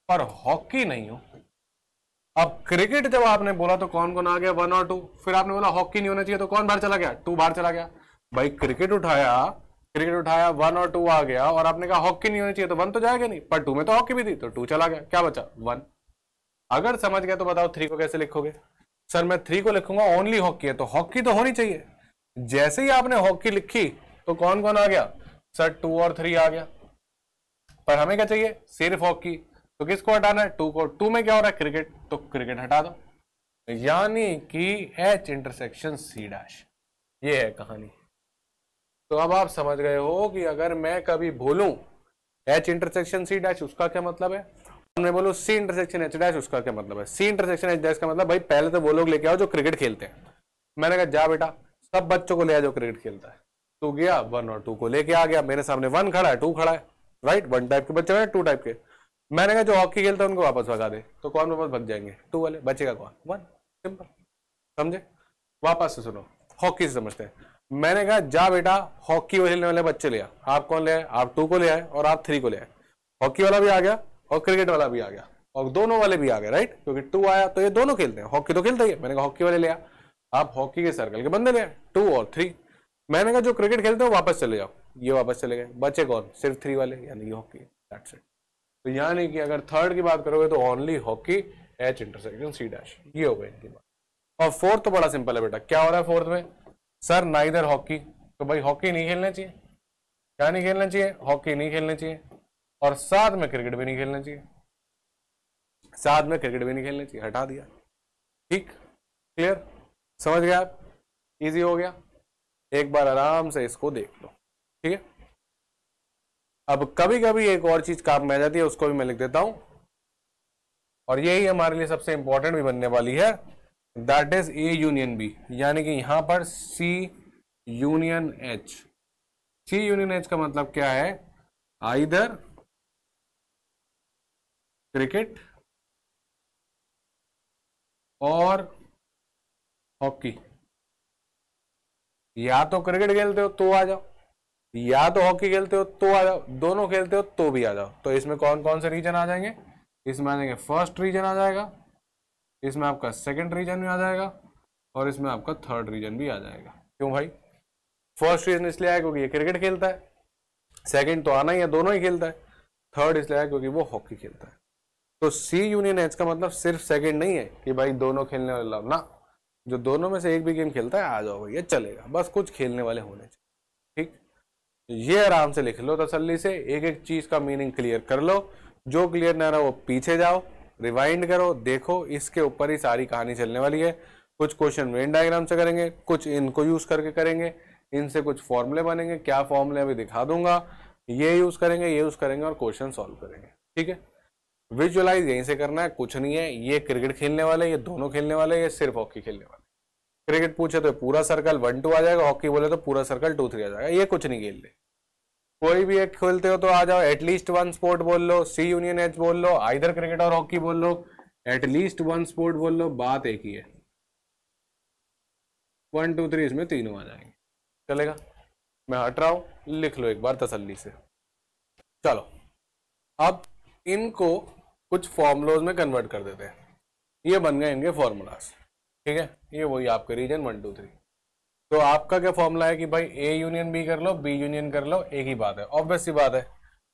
पर हॉकी नहीं हो अब क्रिकेट जब आपने बोला तो कौन कौन आ गया वन और टू फिर आपने बोला हॉकी नहीं होना चाहिए तो कौन बाहर चला गया टू बाहर चला गया भाई क्रिकेट उठाया क्रिकेट उठाया वन और टू आ गया और आपने कहा हॉकी नहीं होनी चाहिए तो वन तो जाएगा नहीं पर टू में तो हॉकी भी थी तो टू चला गया क्या बचा वन अगर समझ गया तो बताओ थ्री को कैसे लिखोगे सर मैं थ्री को लिखूंगा ओनली हॉकी है तो हॉकी तो होनी चाहिए जैसे ही आपने हॉकी लिखी तो कौन कौन आ गया सर टू और थ्री आ गया पर हमें क्या चाहिए सिर्फ हॉकी तो किसको हटाना है टू को टू में क्या हो रहा है क्रिकेट तो क्रिकेट हटा दो यानी कि एच इंटरसेक्शन सी डैश ये है कहानी तो अब आप समझ गए हो कि अगर मैं कभी बोलूं एच इंटरसेक्शन सी डैश उसका क्या मतलब है मैं बोलूँ सी इंटरसेक्शन एच डैश उसका क्या मतलब है सी इंटरसेक्शन एच डैश का मतलब भाई पहले तो वो लोग लेके आओ जो क्रिकेट खेलते हैं मैंने कहा जा बेटा सब बच्चों को ले आ जो क्रिकेट खेलता है तू गया वन और टू को लेके आ गया मेरे सामने वन खड़ा है टू खड़ा है राइट वन टाइप के बच्चे टू टाइप के मैंने कहा जो हॉकी खेलता है उनको वापस भगा दे तो कौन वापस भग जाएंगे टू वाले बचेगा कौन वन सिंपल समझे वापस से सुनो हॉकी से समझते हैं मैंने कहा जा बेटा हॉकी खेलने वाले बच्चे ले आप कौन ले आप टू को ले आए और आप थ्री को ले आए हॉकी वाला भी आ गया और क्रिकेट वाला भी आ गया और दोनों वाले भी आ गए राइट क्योंकि टू आया तो ये दोनों खेलते हैं हॉकी तो खेलते ही मैंने कहा हॉकी वाले ले आ आप हॉकी के सर्कल के बंदे ले टू और थ्री मैंने कहा जो क्रिकेट खेलते हो वापस चले जाओ ये वापस चले गए बचे कौन सिर्फ थ्री वाले यानी कि हॉकी दैट्स इट तो यानी कि अगर थर्ड की बात करोगे तो only hockey H intersection C dash ये हो होगा इनकी बात और फोर्थ तो बड़ा सिंपल है बेटा क्या हो रहा है फोर्थ में सर ना इधर हॉकी तो भाई हॉकी नहीं खेलना चाहिए क्या नहीं खेलना चाहिए हॉकी नहीं खेलना चाहिए और साथ में क्रिकेट भी नहीं खेलना चाहिए साथ में क्रिकेट भी नहीं खेलना चाहिए हटा दिया ठीक क्लियर समझ गया आप इजी हो गया एक बार आराम से इसको देख लो ठीक है अब कभी कभी एक और चीज काम में आ जाती है उसको भी मैं लिख देता हूं और यही हमारे लिए सबसे इंपॉर्टेंट भी बनने वाली है that is A union B यानी कि यहां पर C union H C union H का मतलब क्या है आइदर क्रिकेट और हॉकी या तो क्रिकेट खेलते हो तो आ जाओ या तो हॉकी खेलते हो तो आ जाओ दोनों खेलते हो तो भी आ जाओ तो इसमें कौन कौन से रीजन आ जाएंगे इसमें आ जाएंगे फर्स्ट रीजन आ जाएगा इसमें आपका सेकेंड रीजन भी आ जाएगा और इसमें आपका थर्ड रीजन भी आ जाएगा क्यों भाई फर्स्ट रीजन इसलिए आया क्योंकि ये क्रिकेट खेलता है सेकेंड तो आना ही है दोनों ही खेलता है थर्ड इसलिए आया क्योंकि वो हॉकी खेलता है तो सी यूनियन एच का मतलब सिर्फ सेकेंड नहीं है कि भाई दोनों खेलने वाले लव ना जो दोनों में से एक भी गेम खेलता है आ जाओ भैया चलेगा बस कुछ खेलने वाले होने चाहिए ठीक ये आराम से लिख लो तसली से एक एक चीज़ का मीनिंग क्लियर कर लो जो क्लियर ना रहा वो पीछे जाओ रिवाइंड करो देखो इसके ऊपर ही सारी कहानी चलने वाली है कुछ क्वेश्चन मेन डायग्राम से करेंगे कुछ इनको यूज़ करके करेंगे इनसे कुछ फॉर्मूले बनेंगे क्या फॉर्मूले अभी दिखा दूंगा ये यूज़ करेंगे ये यूज़ करेंगे और क्वेश्चन सॉल्व करेंगे ठीक है विजुअलाइज यहीं से करना है कुछ नहीं है ये क्रिकेट खेलने वाले ये दोनों खेलने वाले ये सिर्फ हॉकी खेलने वाले क्रिकेट पूछे तो पूरा सर्कल वन टू आ जाएगा हॉकी बोले तो पूरा सर्कल टू थ्री आ जाएगा ये कुछ नहीं खेल रहे कोई भी एक खेलते हो तो आ जाओ एटलीस्ट वन स्पोर्ट बोल लो सी यूनियन एच बोल लो आइधर क्रिकेट और हॉकी बोल लो एटलीस्ट वन स्पोर्ट बोल लो बात एक ही है वन टू थ्री इसमें तीनों आ जाएंगे चलेगा मैं हट रहा हूँ लिख लो एक बार तसल्ली से चलो अब इनको कुछ फॉर्मूलोज में कन्वर्ट कर देते हैं ये बन गए इनके फॉर्मूलाज ठीक है ये वही आपके रीजन वन टू थ्री तो आपका क्या फॉर्मूला है कि भाई ए यूनियन बी कर लो बी यूनियन कर लो एक ही बात है ऑब्वियस सी बात है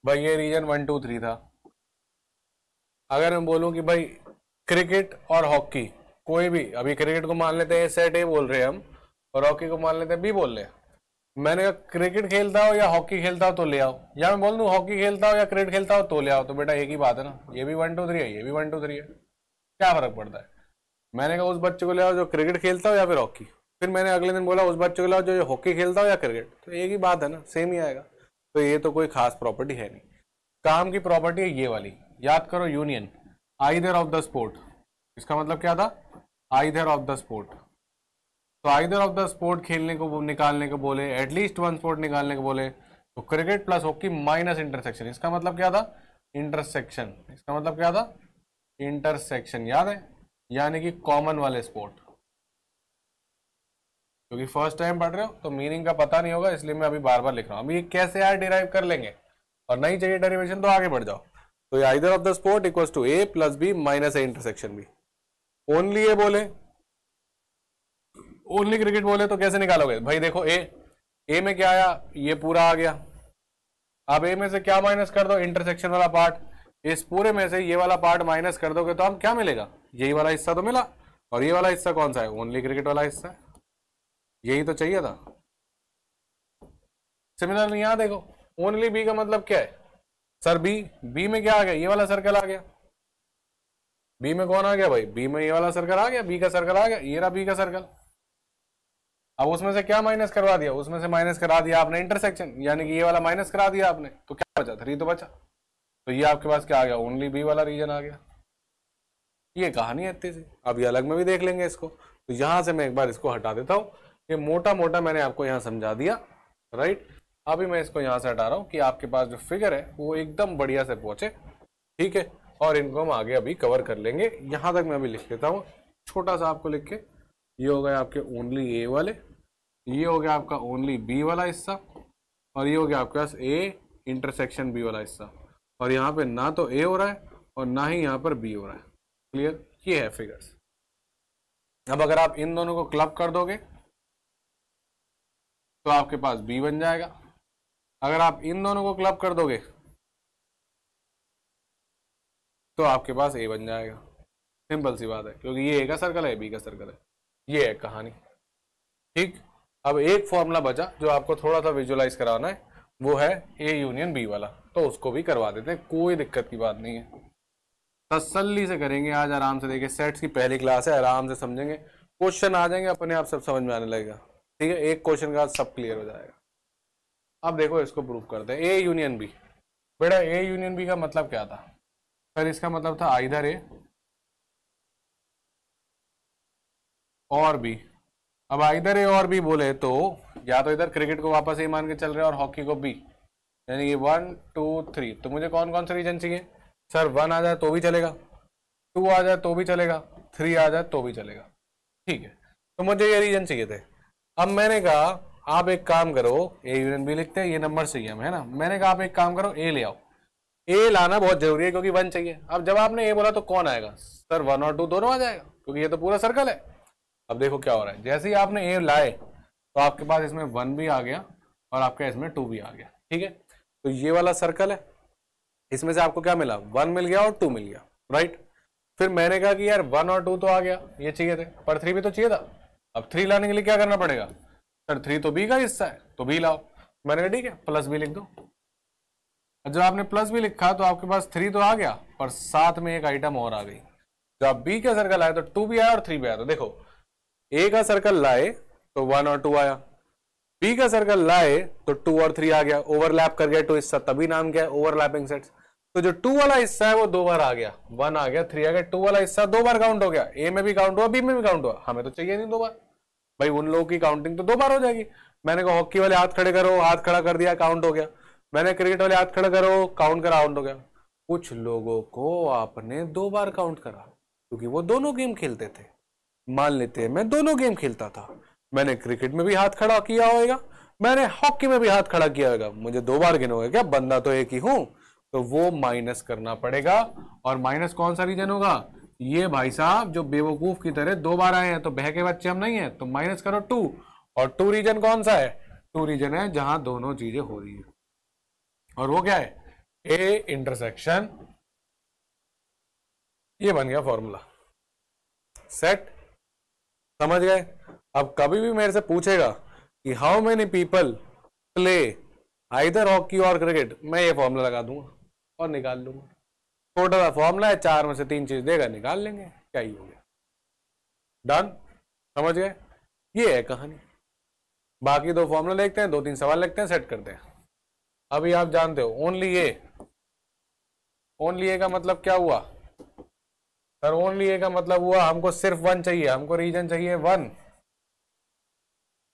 भाई ये रीजन वन टू थ्री था अगर मैं बोलूं कि भाई क्रिकेट और हॉकी कोई भी अभी क्रिकेट को मान लेते हैं सेट ए बोल रहे हैं हम और हॉकी को मान लेते हैं बी बोल रहे हैं मैंने कहा क्रिकेट खेलता हो या हॉकी खेलता हो तो ले आओ या मैं बोल दूँ हॉकी खेलता हो या क्रिकेट खेलता हो तो ले आओ तो बेटा एक ही बात है ना ये भी वन टू थ्री है ये भी वन टू थ्री है क्या फर्क पड़ता है मैंने कहा उस बच्चे को ले आओ जो क्रिकेट खेलता हो या फिर हॉकी फिर मैंने अगले दिन बोला उस बच्चे को लाओ जो हॉकी खेलता हो या क्रिकेट तो एक ही बात है ना सेम ही आएगा तो ये तो कोई खास प्रॉपर्टी है नहीं काम की प्रॉपर्टी है ये वाली याद करो union either of the sport इसका मतलब क्या था आइदर ऑफ द स्पोर्ट तो आइदर ऑफ द स्पोर्ट खेलने को निकालने को बोले एटलीस्ट वन स्पोर्ट निकालने को बोले तो cricket plus hockey minus intersection इसका मतलब क्या था इंटरसेक्शन इसका मतलब क्या था इंटरसेक्शन याद है यानी कि कॉमन वाले स्पोर्ट क्योंकि फर्स्ट टाइम पढ़ रहे हो तो मीनिंग का पता नहीं होगा इसलिए मैं अभी बार बार लिख रहा हूँ अभी कैसे यार डिराइव कर लेंगे और नहीं चाहिए डेरिवेशन तो आगे बढ़ जाओ तो either of the sport equal to A plus B minus A intersection B only A बोले ओनली क्रिकेट बोले तो कैसे निकालोगे भाई देखो ए ए में क्या आया ये पूरा आ गया अब ए में से क्या माइनस कर दो इंटरसेक्शन वाला पार्ट इस पूरे में से ये वाला पार्ट माइनस कर दोगे तो हम क्या मिलेगा यही वाला हिस्सा तो मिला और ये वाला हिस्सा कौन सा है ओनली क्रिकेट वाला हिस्सा है यही तो चाहिए था सिमिलरली यहां देखो ओनली बी का मतलब क्या है सर बी बी में क्या आ गया ये वाला सर्कल आ गया बी में कौन आ गया भाई बी में ये वाला सर्कल आ गया बी का सर्कल आ गया ये रहा बी का सर्कल अब उसमें से क्या माइनस करवा दिया उसमें से माइनस करा दिया आपने इंटरसेक्शन यानी कि ये वाला माइनस करा दिया आपने तो क्या बचा थ्री तो बचा तो ये आपके पास क्या आ गया ओनली बी वाला रीजन आ गया ये कहानी है इतनी से अब ये अलग में भी देख लेंगे इसको तो यहां से मैं एक बार इसको हटा देता हूँ ये मोटा मोटा मैंने आपको यहाँ समझा दिया राइट अभी मैं इसको यहाँ से हटा रहा हूँ कि आपके पास जो फिगर है वो एकदम बढ़िया से पहुँचे ठीक है और इनको हम आगे अभी कवर कर लेंगे यहाँ तक मैं अभी लिख लेता हूँ छोटा सा आपको लिख के ये हो गए आपके ओनली ए वाले ये हो गया आपका ओनली बी वाला हिस्सा और ये हो गया आपके पास ए इंटरसेक्शन बी वाला हिस्सा और यहाँ पे ना तो ए हो रहा है और ना ही यहाँ पर बी हो रहा है क्लियर ये है फिगर्स अब अगर आप इन दोनों को क्लब कर दोगे तो आपके पास बी बन जाएगा अगर आप इन दोनों को क्लब कर दोगे तो आपके पास ए बन जाएगा सिंपल सी बात है क्योंकि ये ए का सर्कल है बी का सर्कल है ये है कहानी ठीक अब एक फॉर्मूला बचा जो आपको थोड़ा सा विजुअलाइज कराना है वो है ए यूनियन बी वाला तो उसको भी करवा देते हैं कोई दिक्कत की बात नहीं है तसल्ली से करेंगे आज आराम से देखिए सेट्स की पहली क्लास है आराम से समझेंगे क्वेश्चन आ जाएंगे अपने आप सब समझ में आने लगेगा ठीक है एक क्वेश्चन का सब क्लियर हो जाएगा अब देखो इसको प्रूव करते हैं ए यूनियन बी बेटा ए यूनियन बी का मतलब क्या था सर इसका मतलब था आइधर ए और बी अब इधर ए और बी बोले तो या तो इधर क्रिकेट को वापस ए मान के चल रहे हैं और हॉकी को बी यानी कि वन टू थ्री तो मुझे कौन कौन से रीजन चाहिए सर वन आ जाए तो भी चलेगा टू आ जाए तो भी चलेगा थ्री आ जाए तो भी चलेगा ठीक है तो मुझे ये रीजन चाहिए थे अब मैंने कहा आप एक काम करो ए यूनियन बी लिखते हैं ये नंबर सही है है ना मैंने कहा आप एक काम करो ए ले आओ ए लाना बहुत जरूरी है क्योंकि वन चाहिए अब जब आपने ए बोला तो कौन आएगा सर वन और टू दोनों आ जाएगा क्योंकि ये तो पूरा सर्कल है अब देखो क्या हो रहा है जैसे ही आपने ए लाए तो आपके पास इसमें वन भी आ गया और आपका इसमें टू भी आ गया ठीक है तो ये वाला सर्कल है इसमें से आपको क्या मिला वन मिल गया और टू मिल गया राइट फिर मैंने कहा कि यार वन और टू तो आ गया ये चाहिए थे पर थ्री भी तो चाहिए था अब थ्री लाने के लिए क्या करना पड़ेगा सर थ्री तो बी का हिस्सा है तो बी लाओ मैंने कहा ठीक है प्लस बी लिख दो जब आपने प्लस भी लिखा तो आपके पास थ्री तो आ गया पर साथ में एक आइटम और आ गई जब आप बी का सर्कल आया तो टू भी आया और थ्री भी आया तो देखो ए का सर्कल लाए तो वन और टू आया बी का सर्कल लाए तो टू और थ्री आ गया ओवरलैप कर गया टू तो हिस्सा तभी नाम क्या है ओवरलैपिंग सेट्स तो जो टू वाला हिस्सा है वो दो बार आ गया वन आ गया थ्री आ गया टू वाला हिस्सा दो बार काउंट हो गया ए में भी काउंट हुआ बी में भी काउंट हुआ हमें तो चाहिए नहीं दो बार भाई उन लोगों की काउंटिंग तो दो बार हो जाएगी मैंने कहा हॉकी वाले हाथ खड़े करो हाथ खड़ा कर दिया काउंट हो गया मैंने क्रिकेट वाले हाथ खड़ा करो काउंट करा काउंट हो गया कुछ लोगों को आपने दो बार काउंट करा क्योंकि वो दोनों गेम खेलते थे मान लेते मैं दोनों गेम खेलता था मैंने क्रिकेट में भी हाथ खड़ा किया होगा मैंने हॉकी में भी हाथ खड़ा किया होगा मुझे दो बार गिनोगे क्या बंदा तो एक ही हूँ तो वो माइनस करना पड़ेगा और माइनस कौन सा रीजन होगा ये भाई साहब जो बेवकूफ की तरह दो बार आए हैं तो बह के बच्चे हम नहीं है तो माइनस करो टू और टू रीजन कौन सा है टू रीजन है जहां दोनों चीजें हो रही है और वो क्या है ए इंटरसेक्शन ये बन गया फॉर्मूला सेट समझ गए अब कभी भी मेरे से पूछेगा कि how many people play either hockey और क्रिकेट मैं ये फॉर्मूला लगा दूंगा और निकाल लूंगा छोटा सा फॉर्मूला है चार में से तीन चीज देगा निकाल लेंगे क्या ही हो गया डन समझ गए ये है कहानी बाकी दो फॉर्मूला देखते हैं दो तीन सवाल लगते हैं सेट करते हैं अभी आप जानते हो ओनली ए ओनली ए का मतलब क्या हुआ सर ओनली ए का मतलब हुआ हमको सिर्फ वन चाहिए हमको रीजन चाहिए वन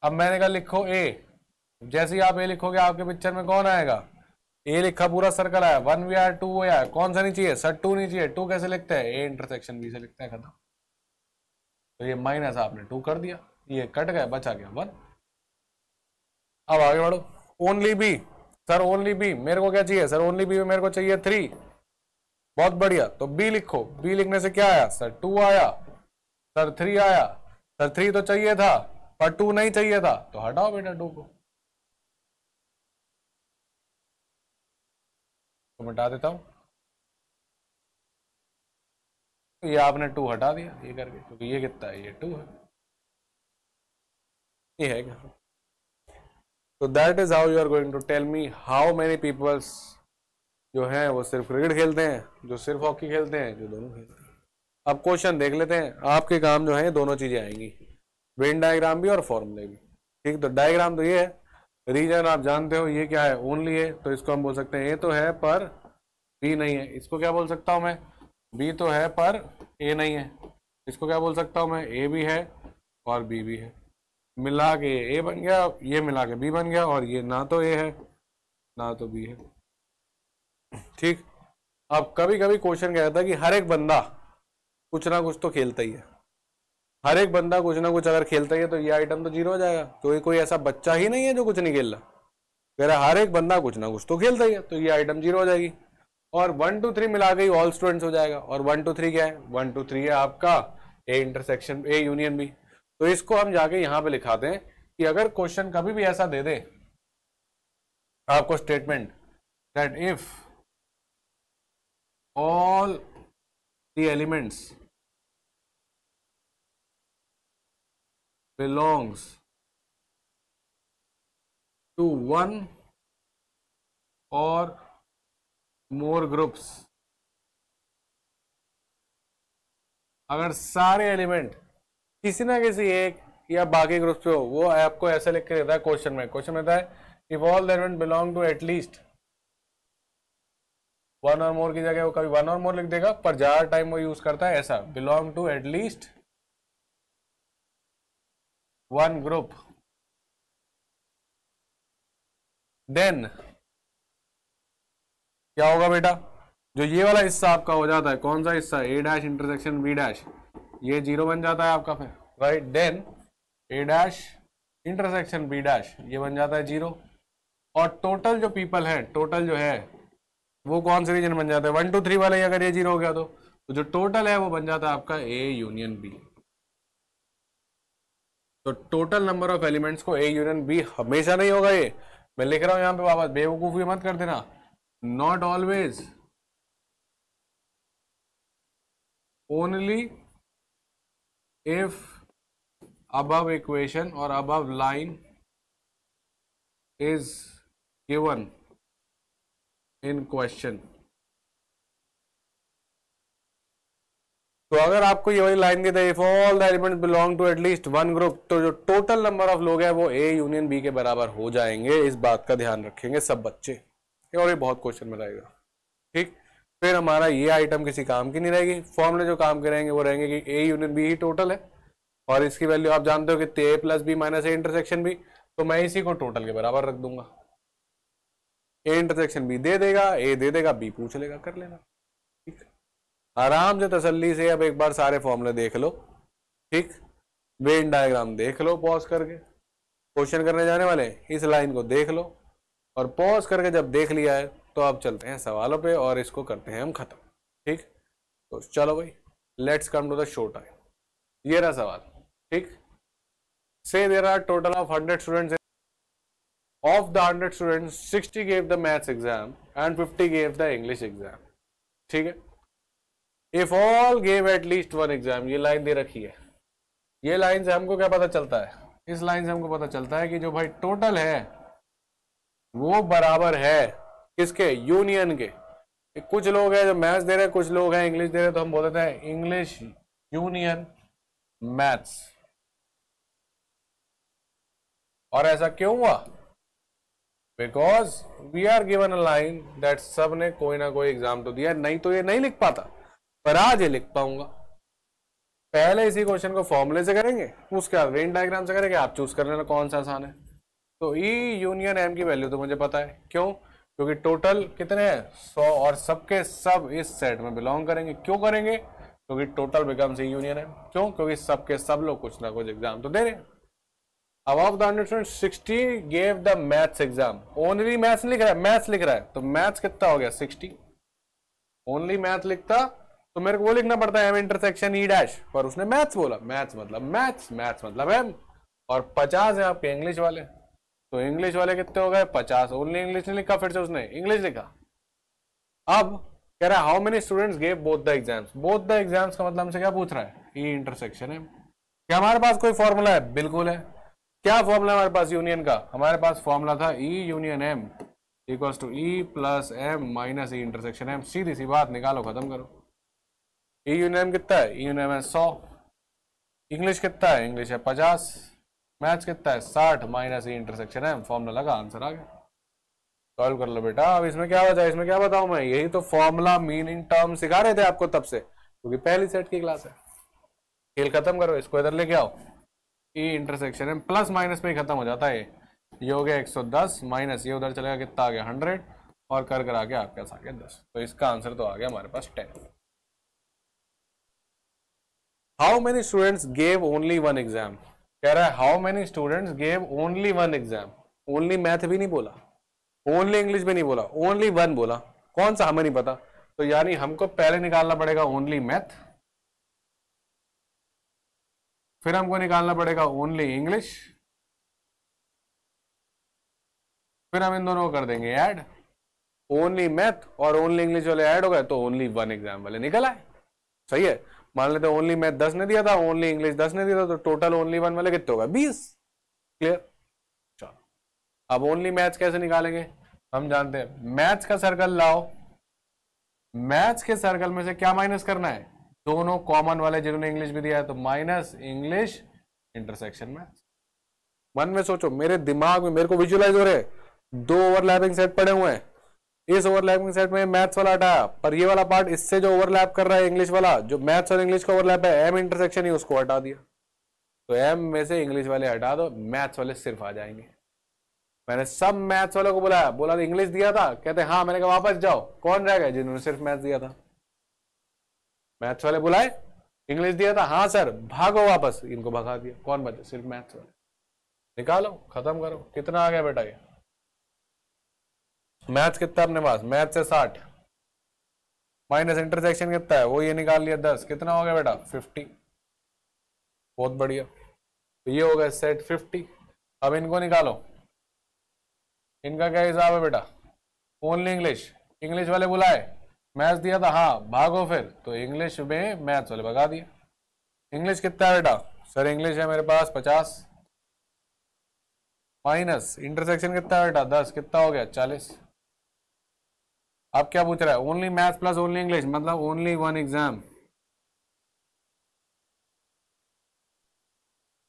अब मैंने कहा लिखो ए जैसे ही आप ए लिखोगे आपके पिक्चर में कौन आएगा ए लिखा पूरा सर्कल आया one we are two we are कौन सा नहीं चाहिए सर टू नहीं चाहिए टू कैसे लिखते हैं ए इंटरसेक्शन बी से लिखते हैं खत्म तो ये माइनस आपने टू कर दिया ये कट गया बचा गया वन अब आगे बढ़ो only B sir only B मेरे को क्या चाहिए सर ओनली बी में मेरे को चाहिए थ्री बहुत बढ़िया तो बी लिखो बी लिखने से क्या आया सर टू आया सर थ्री आया सर थ्री तो चाहिए था पर टू नहीं चाहिए था तो हटाओ बेटा टू को तो मिटा देता हूँ तो ये आपने टू हटा दिया ये करके क्योंकि ये कितना है ये टू है ये है क्या तो that is how you are going to tell me how many peoples जो हैं वो सिर्फ क्रिकेट खेलते हैं जो सिर्फ हॉकी खेलते हैं जो दोनों खेलते हैं अब क्वेश्चन देख लेते हैं आपके काम जो है दोनों चीज़ें आएंगी वेन डायग्राम भी और फॉर्मूले भी ठीक तो डायग्राम तो ये है रीजन आप जानते हो ये क्या है ओनली है तो इसको हम बोल सकते हैं ए तो है पर बी नहीं है इसको क्या बोल सकता हूँ मैं बी तो है पर ए नहीं है इसको क्या बोल सकता हूँ मैं ए भी है और बी भी है मिला के ए बन गया ये मिला के बी बन गया और ये ना तो ए है ना तो बी है ठीक अब कभी कभी क्वेश्चन कहता है कि हर एक बंदा कुछ ना कुछ तो खेलता ही है हर एक बंदा कुछ ना कुछ अगर खेलता है तो ये आइटम तो जीरो हो जाएगा क्योंकि कोई ऐसा बच्चा ही नहीं है जो कुछ नहीं खेल रहा कह रहा हर एक बंदा कुछ ना कुछ तो खेलता ही है तो ये आइटम जीरो हो जाएगी और वन टू थ्री मिला के ही ऑल स्टूडेंट्स हो जाएगा और वन टू थ्री क्या है वन टू थ्री है आपका A intersection A union B तो इसको हम जाके यहाँ पे लिखाते हैं कि अगर क्वेश्चन कभी भी ऐसा दे दे आपको statement that if all the elements belongs to one or more groups अगर सारे एलिमेंट किसी ना किसी एक या बाकी ग्रुप पे हो वो आपको ऐसे लिख के देता है क्वेश्चन में क्वेश्चन में है if all element belong to at least one और मोर की जगह वो कभी वन और मोर लिख देगा पर ज़्यादा टाइम वो यूज़ करता है ऐसा belong to at least one group then क्या होगा बेटा जो ये वाला हिस्सा आपका हो जाता है कौन सा हिस्सा A dash intersection B dash ये जीरो बन जाता है आपका फिर right then A dash intersection B dash ये बन जाता है जीरो और टोटल जो पीपल है टोटल जो है वो कौन से रीजन बन जाता है वन टू थ्री ही अगर ये जीरो हो गया तो, तो जो टोटल है वो बन जाता है आपका ए यूनियन बी तो टोटल नंबर ऑफ एलिमेंट्स को ए यूनियन बी हमेशा नहीं होगा ये मैं लिख रहा हूं यहां पे बाबा बेवकूफी मत कर देना not always only if above equation और above line is given in question तो अगर आपको ये वाली लाइन दी if all the element belong to at least one group तो जो टोटल नंबर ऑफ लोग हैं वो ए यूनियन बी के बराबर हो जाएंगे इस बात का ध्यान रखेंगे सब बच्चे और ये बहुत क्वेश्चन में रहेगा ठीक फिर हमारा ये आइटम किसी काम की नहीं रहेगी फॉर्मूले जो काम के रहेंगे वो रहेंगे कि ए यूनियन बी ही टोटल है और इसकी वैल्यू आप जानते हो कि A plus B minus A intersection B तो मैं इसी को टोटल के बराबर रख दूंगा ए इंटरसेक्शन बी दे देगा ए दे देगा बी पूछ लेगा कर लेना आराम से तसल्ली से अब एक बार सारे फॉर्मूले देख लो ठीक वेन डायग्राम देख लो पॉज करके क्वेश्चन करने जाने वाले इस लाइन को देख लो और पॉज करके जब देख लिया है तो अब चलते हैं सवालों पे और इसको करते हैं हम ख़त्म ठीक तो चलो भाई let's come to the show time ये रहा सवाल ठीक से there are total of hundred students of the hundred students sixty gave the maths exam and fifty gave the English exam ठीक है if all gave at least one exam ये line दे रखी है ये लाइन से हमको क्या पता चलता है इस लाइन से हमको पता चलता है कि जो भाई टोटल है वो बराबर है किसके यूनियन के कुछ लोग हैं जो मैथ्स दे रहे हैं कुछ लोग हैं इंग्लिश दे रहे हैं तो हम बोल देते हैं इंग्लिश यूनियन मैथ्स और ऐसा क्यों हुआ because we are given a line that सब ने कोई ना कोई एग्जाम तो दिया नहीं तो ये नहीं लिख पाता पराजय लिख पाऊंगा पहले इसी क्वेश्चन को फॉर्मूले से करेंगे उसके बाद वेन डायग्राम से करेंगे आप चूज कर लेना कौन सा आसान है तो ई यूनियन एम की वैल्यू तो मुझे पता है क्यों क्योंकि टोटल कितने हैं सौ और सबके सब इस सेट में बिलोंग करेंगे क्यों करेंगे क्योंकि टोटल बिकम सी यूनियन है क्यों क्योंकि सबके सब लोग कुछ ना कुछ एग्जाम तो दे रहे हैं अब hundred sixty gave the maths exam only maths लिख रहा है मैथ्स लिख रहा है तो मैथ्स कितना हो गया सिक्सटी ओनली मैथ लिखता तो मेरे को वो लिखना पड़ता है एम इंटरसेक्शन ई डैश पर उसने मैथ्स बोला मैथ्स मतलब मैथ्स मैथ्स मतलब एम और पचास है आपके इंग्लिश वाले तो इंग्लिश वाले कितने हो गए पचास ओनली इंग्लिश नहीं लिखा फिर से उसने इंग्लिश लिखा अब कह रहा है how many students gave both the exams both the exams का मतलब हमसे क्या पूछ रहा है ई इंटरसेक्शन एम क्या हमारे पास कोई फॉर्मूला है बिल्कुल है क्या फॉर्मूला हमारे पास यूनियन का हमारे पास फॉर्मूला था E union M equals to E plus M minus E intersection M सीधी सी बात निकालो खत्म करो ई e यूनियम कितना है ई e यूनियम है सौ इंग्लिश कितना है इंग्लिश है पचास मैथ्स कितना है साठ माइनस ई इंटरसेक्शन है फॉर्मूला लगा आंसर आ गया सॉल्व कर लो बेटा अब इसमें क्या बचा इसमें क्या बताऊं मैं यही तो फॉर्मूला मीनिंग टर्म सिखा रहे थे आपको तब से क्योंकि पहली सेट की क्लास है खेल खत्म करो इसको इधर लेके आओ ई e इंटरसेक्शन है प्लस माइनस में ही खत्म हो जाता है ये हो गया 110 माइनस ये उधर चलेगा कितना आ गया हंड्रेड और कर कर आ गया आपके पास आ गया दस तो इसका आंसर तो आ गया हमारे पास ten how many students gave only one exam कह रहा है how many students gave only one exam only math भी नहीं बोला ओनली इंग्लिश भी नहीं बोला ओनली वन बोला कौन सा हमें नहीं पता तो यानी हमको पहले निकालना पड़ेगा ओनली मैथ फिर हमको निकालना पड़ेगा ओनली इंग्लिश फिर हम इन दोनों को कर देंगे ऐड ओनली मैथ और ओनली इंग्लिश वाले ऐड हो गए तो ओनली वन एग्जाम वाले निकल आए सही है मान लेते ओनली मैथ दस ने दिया था ओनली इंग्लिश दस ने दिया था तो टोटल ओनली वन वाले कितने होगा बीस क्लियर चलो अब ओनली मैथ्स कैसे निकालेंगे हम जानते हैं मैथ्स का सर्कल लाओ मैथ्स के सर्कल में से क्या माइनस करना है दोनों कॉमन वाले जिन्होंने इंग्लिश भी दिया है तो माइनस इंग्लिश इंटरसेक्शन मैथ्स मन में सोचो मेरे दिमाग में मेरे को विजुअलाइज हो रहे दो ओवरलैपिंग सेट पड़े हुए हैं इस ओवरलैपिंग सेट में मैथ्स वाला हटाया पर ये वाला पार्ट इससे जो ओवरलैप कर रहा है इंग्लिश वाला जो मैथ्स और इंग्लिश का ओवरलैप है एम इंटरसेक्शन ही उसको हटा दिया तो एम में से इंग्लिश वाले हटा दो मैथ्स वाले सिर्फ आ जाएंगे मैंने सब मैथ्स वालों को बुलाया बोला इंग्लिश दिया था कहते हाँ मैंने कहा वापस जाओ कौन रह गए जिन्होंने सिर्फ मैथ्स दिया था मैथ्स वाले बुलाए इंग्लिश दिया था हाँ सर भागो वापस इनको भगा दिया कौन बचे सिर्फ मैथ्स वाले निकालो खत्म करो कितना आ गया बेटा ये मैथ्स कितना अपने पास मैथ्स है साठ माइनस इंटरसेक्शन कितना है वो ये निकाल लिया दस कितना हो गया बेटा फिफ्टी बहुत बढ़िया तो ये हो गया सेट फिफ्टी अब इनको निकालो इनका क्या हिसाब है बेटा ओनली इंग्लिश इंग्लिश वाले बुलाए मैथ्स दिया था हाँ भागो फिर तो इंग्लिश में मैथ्स वाले भगा दिया इंग्लिश कितना है बेटा सर इंग्लिश है मेरे पास पचास माइनस इंटरसेक्शन कितना है बेटा दस कितना हो गया चालीस अब क्या पूछ रहा है only math plus only English मतलब ओनली वन एग्जाम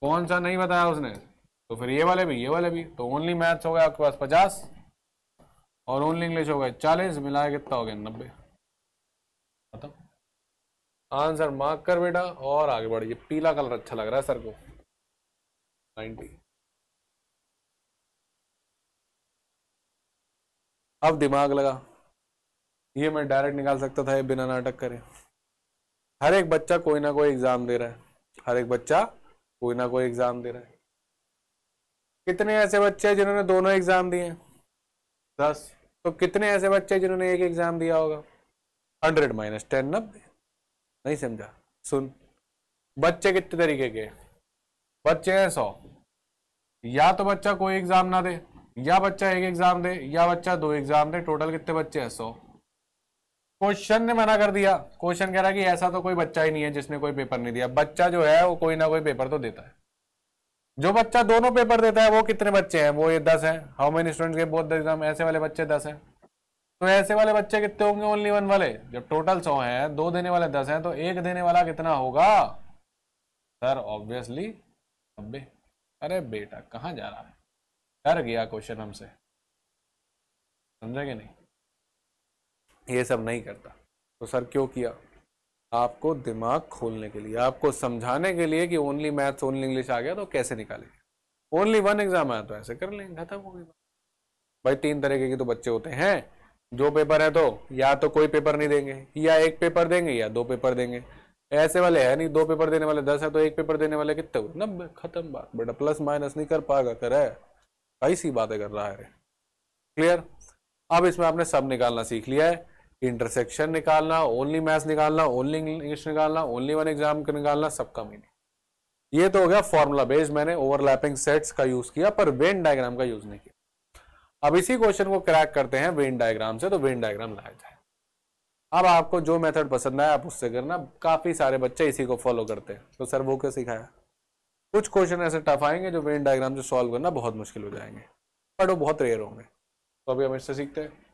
कौन सा नहीं बताया उसने तो फिर ये वाले भी ये वाले भी तो ओनली मैथ्स हो गया आपके पास पचास और ओनली इंग्लिश हो गए चालीस मिला कितना हो गया नब्बे आंसर मार्क कर बेटा और आगे बढ़िए पीला कलर अच्छा लग रहा है सर को नाइनटी अब दिमाग लगा ये मैं डायरेक्ट निकाल सकता था ये बिना नाटक करे हर एक बच्चा कोई ना कोई एग्जाम दे रहा है हर एक बच्चा कोई ना कोई एग्जाम दे रहा है कितने ऐसे बच्चे हैं जिन्होंने दोनों एग्जाम दिए दस तो कितने ऐसे बच्चे जिन्होंने एक एग्जाम दिया होगा हंड्रेड माइनस टेन नब्बे नहीं समझा सुन बच्चे कितने तरीके के बच्चे हैं सौ या तो बच्चा कोई एग्जाम ना दे या बच्चा एक एग्जाम दे या बच्चा दो एग्जाम दे टोटल कितने बच्चे हैं सौ क्वेश्चन ने मना कर दिया क्वेश्चन कह रहा कि ऐसा तो कोई बच्चा ही नहीं है जिसने कोई पेपर नहीं दिया बच्चा जो है वो कोई ना कोई पेपर तो देता है जो बच्चा दोनों पेपर देता है वो कितने बच्चे हैं वो ये दस है हाउ मेनी स्टूडेंट के बहुत एग्जाम ऐसे वाले बच्चे दस है तो ऐसे वाले बच्चे कितने होंगे ओनली वन वाले जब टोटल सौ हैं दो देने वाले दस हैं तो एक देने वाला कितना होगा सर ऑब्वियसली नब्बे अरे बेटा कहाँ जा रहा है डर गया क्वेश्चन हमसे समझा कि नहीं ये सब नहीं करता तो सर क्यों किया आपको दिमाग खोलने के लिए आपको समझाने के लिए कि ओनली मैथ्स ओनली इंग्लिश आ गया तो कैसे निकालेंगे ओनली वन एग्जाम आया तो ऐसे कर लेंगे खत्म हो गई भाई तीन तरीके के तो बच्चे होते हैं जो पेपर है तो या तो कोई पेपर नहीं देंगे या एक पेपर देंगे या दो पेपर देंगे ऐसे वाले है नहीं दो पेपर देने वाले दस है तो एक पेपर देने वाले कितने हुए नब्बे खत्म बात बेटा प्लस माइनस नहीं कर पाएगा करे ऐसी बातें कर रहा है क्लियर अब इसमें आपने सब निकालना सीख लिया है इंटरसेक्शन निकालना ओनली मैथ्स निकालना ओनली इंग्लिश निकालना ओनली वन एग्जाम निकालना सबका मीनिंग ये तो हो गया फॉर्मूला बेस्ड मैंने ओवरलैपिंग सेट्स का यूज किया पर वेन डायग्राम का यूज नहीं किया अब इसी क्वेश्चन को क्रैक करते हैं वेन डायग्राम से तो वेन डायग्राम लाया जाए अब आपको जो मेथड पसंद आए आप उससे करना काफी सारे बच्चे इसी को फॉलो करते हैं तो सर वो क्या सिखाया कुछ क्वेश्चन ऐसे टफ आएंगे जो वेन डायग्राम से सॉल्व करना बहुत मुश्किल हो जाएंगे बट वो बहुत रेयर होंगे तो अभी हम इससे सीखते हैं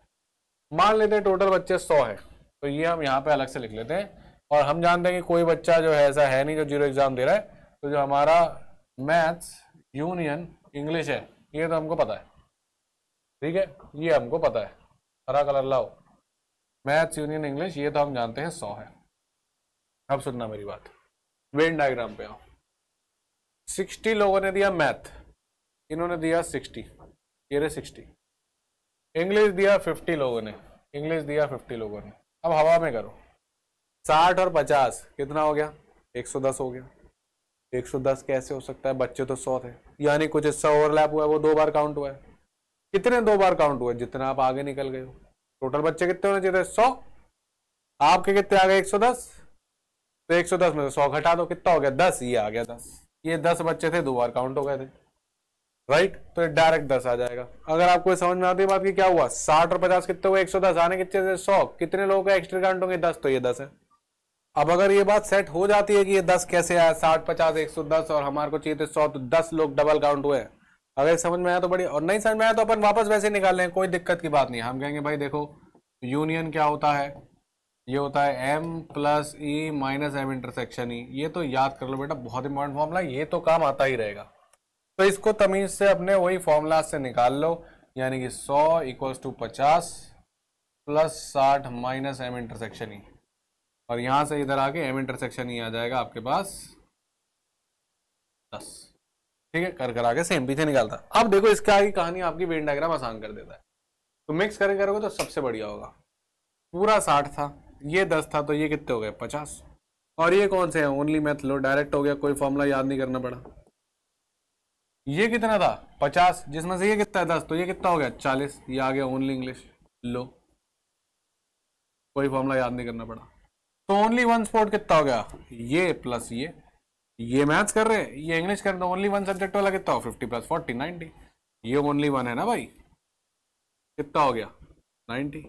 मान लेते हैं टोटल बच्चे सौ है तो ये हम यहाँ पे अलग से लिख लेते हैं और हम जानते हैं कि कोई बच्चा जो है ऐसा है नहीं जो जीरो एग्ज़ाम दे रहा है तो जो हमारा मैथ्स यूनियन इंग्लिश है ये तो हमको पता है ठीक है ये हमको पता है हरा कलर लाओ मैथ्स यूनियन इंग्लिश ये तो हम जानते हैं सौ है अब सुनना मेरी बात वेन डायग्राम पे आओ सिक्सटी लोगों ने दिया मैथ इन्होंने दिया सिक्सटी ये रहे सिक्सटी इंग्लिश दिया फिफ्टी लोगों ने इंग्लिश दिया फिफ्टी लोगों ने अब हवा में करो साठ और पचास कितना हो गया एक सौ दस हो गया एक सौ दस कैसे हो सकता है बच्चे तो सौ थे यानी कुछ हिस्सा ओवरलैप हुआ है वो दो बार काउंट हुआ है कितने दो बार काउंट हुआ जितना आप आगे निकल गए हो टोटल बच्चे कितने होने चाहिए सौ आपके कितने आ गए एक सौ दस तो एक सौ दस में से सौ घटा दो कितना हो गया दस ये आ गया दस ये दस बच्चे थे दो बार काउंट हो गए थे राइट तो डायरेक्ट दस आ जाएगा अगर आपको समझ में आती है आपकी क्या हुआ साठ और पचास कितने हुए एक सौ दस आने कितने से सौ कितने लोगों का एक्स्ट्रा काउंट होंगे दस तो ये दस है अब अगर ये बात सेट हो जाती है कि ये दस कैसे आया साठ पचास एक सौ दस और हमारे को चाहिए थे सौ तो दस लोग डबल काउंट हुए अगर समझ में आया तो बड़ी और नहीं समझ में आया तो अपन वापस वैसे निकाल लें कोई दिक्कत की बात नहीं हम कहेंगे भाई देखो यूनियन क्या होता है ये होता है M plus E minus M intersection E ये तो याद कर लो बेटा बहुत इंपॉर्टेंट फॉर्मला ये तो काम आता ही रहेगा तो इसको तमीज से अपने वही फॉर्मूला से निकाल लो यानी कि 100 इक्वल्स टू पचास प्लस साठ माइनस एम इंटरसेक्शन ई और यहां से इधर आके एम इंटरसेक्शन ई आ जाएगा आपके पास दस ठीक है कर कर आगे सेम पीछे निकालता अब देखो इसका आगे कहानी आपकी वेन डायग्राम आसान कर देता है तो मिक्स करें करोगे तो सबसे बढ़िया होगा पूरा साठ था ये दस था तो ये कितने हो गए पचास और ये कौन से हैं ओनली मैथ लो डायरेक्ट हो गया कोई फॉर्मूला याद नहीं करना पड़ा ये कितना था पचास जिसमें से ये कितना है दस तो ये कितना हो गया चालीस ये आ गया ओनली इंग्लिश लो कोई फॉर्मूला याद नहीं करना पड़ा तो ओनली वन स्पोर्ट कितना हो गया ये प्लस ये ये मैथ्स कर रहे ये इंग्लिश कर रहे ओनली वन सब्जेक्ट वाला कितना हो फिफ्टी प्लस फोर्टी नाइनटी ये ओनली वन है ना भाई कितना हो गया नाइनटी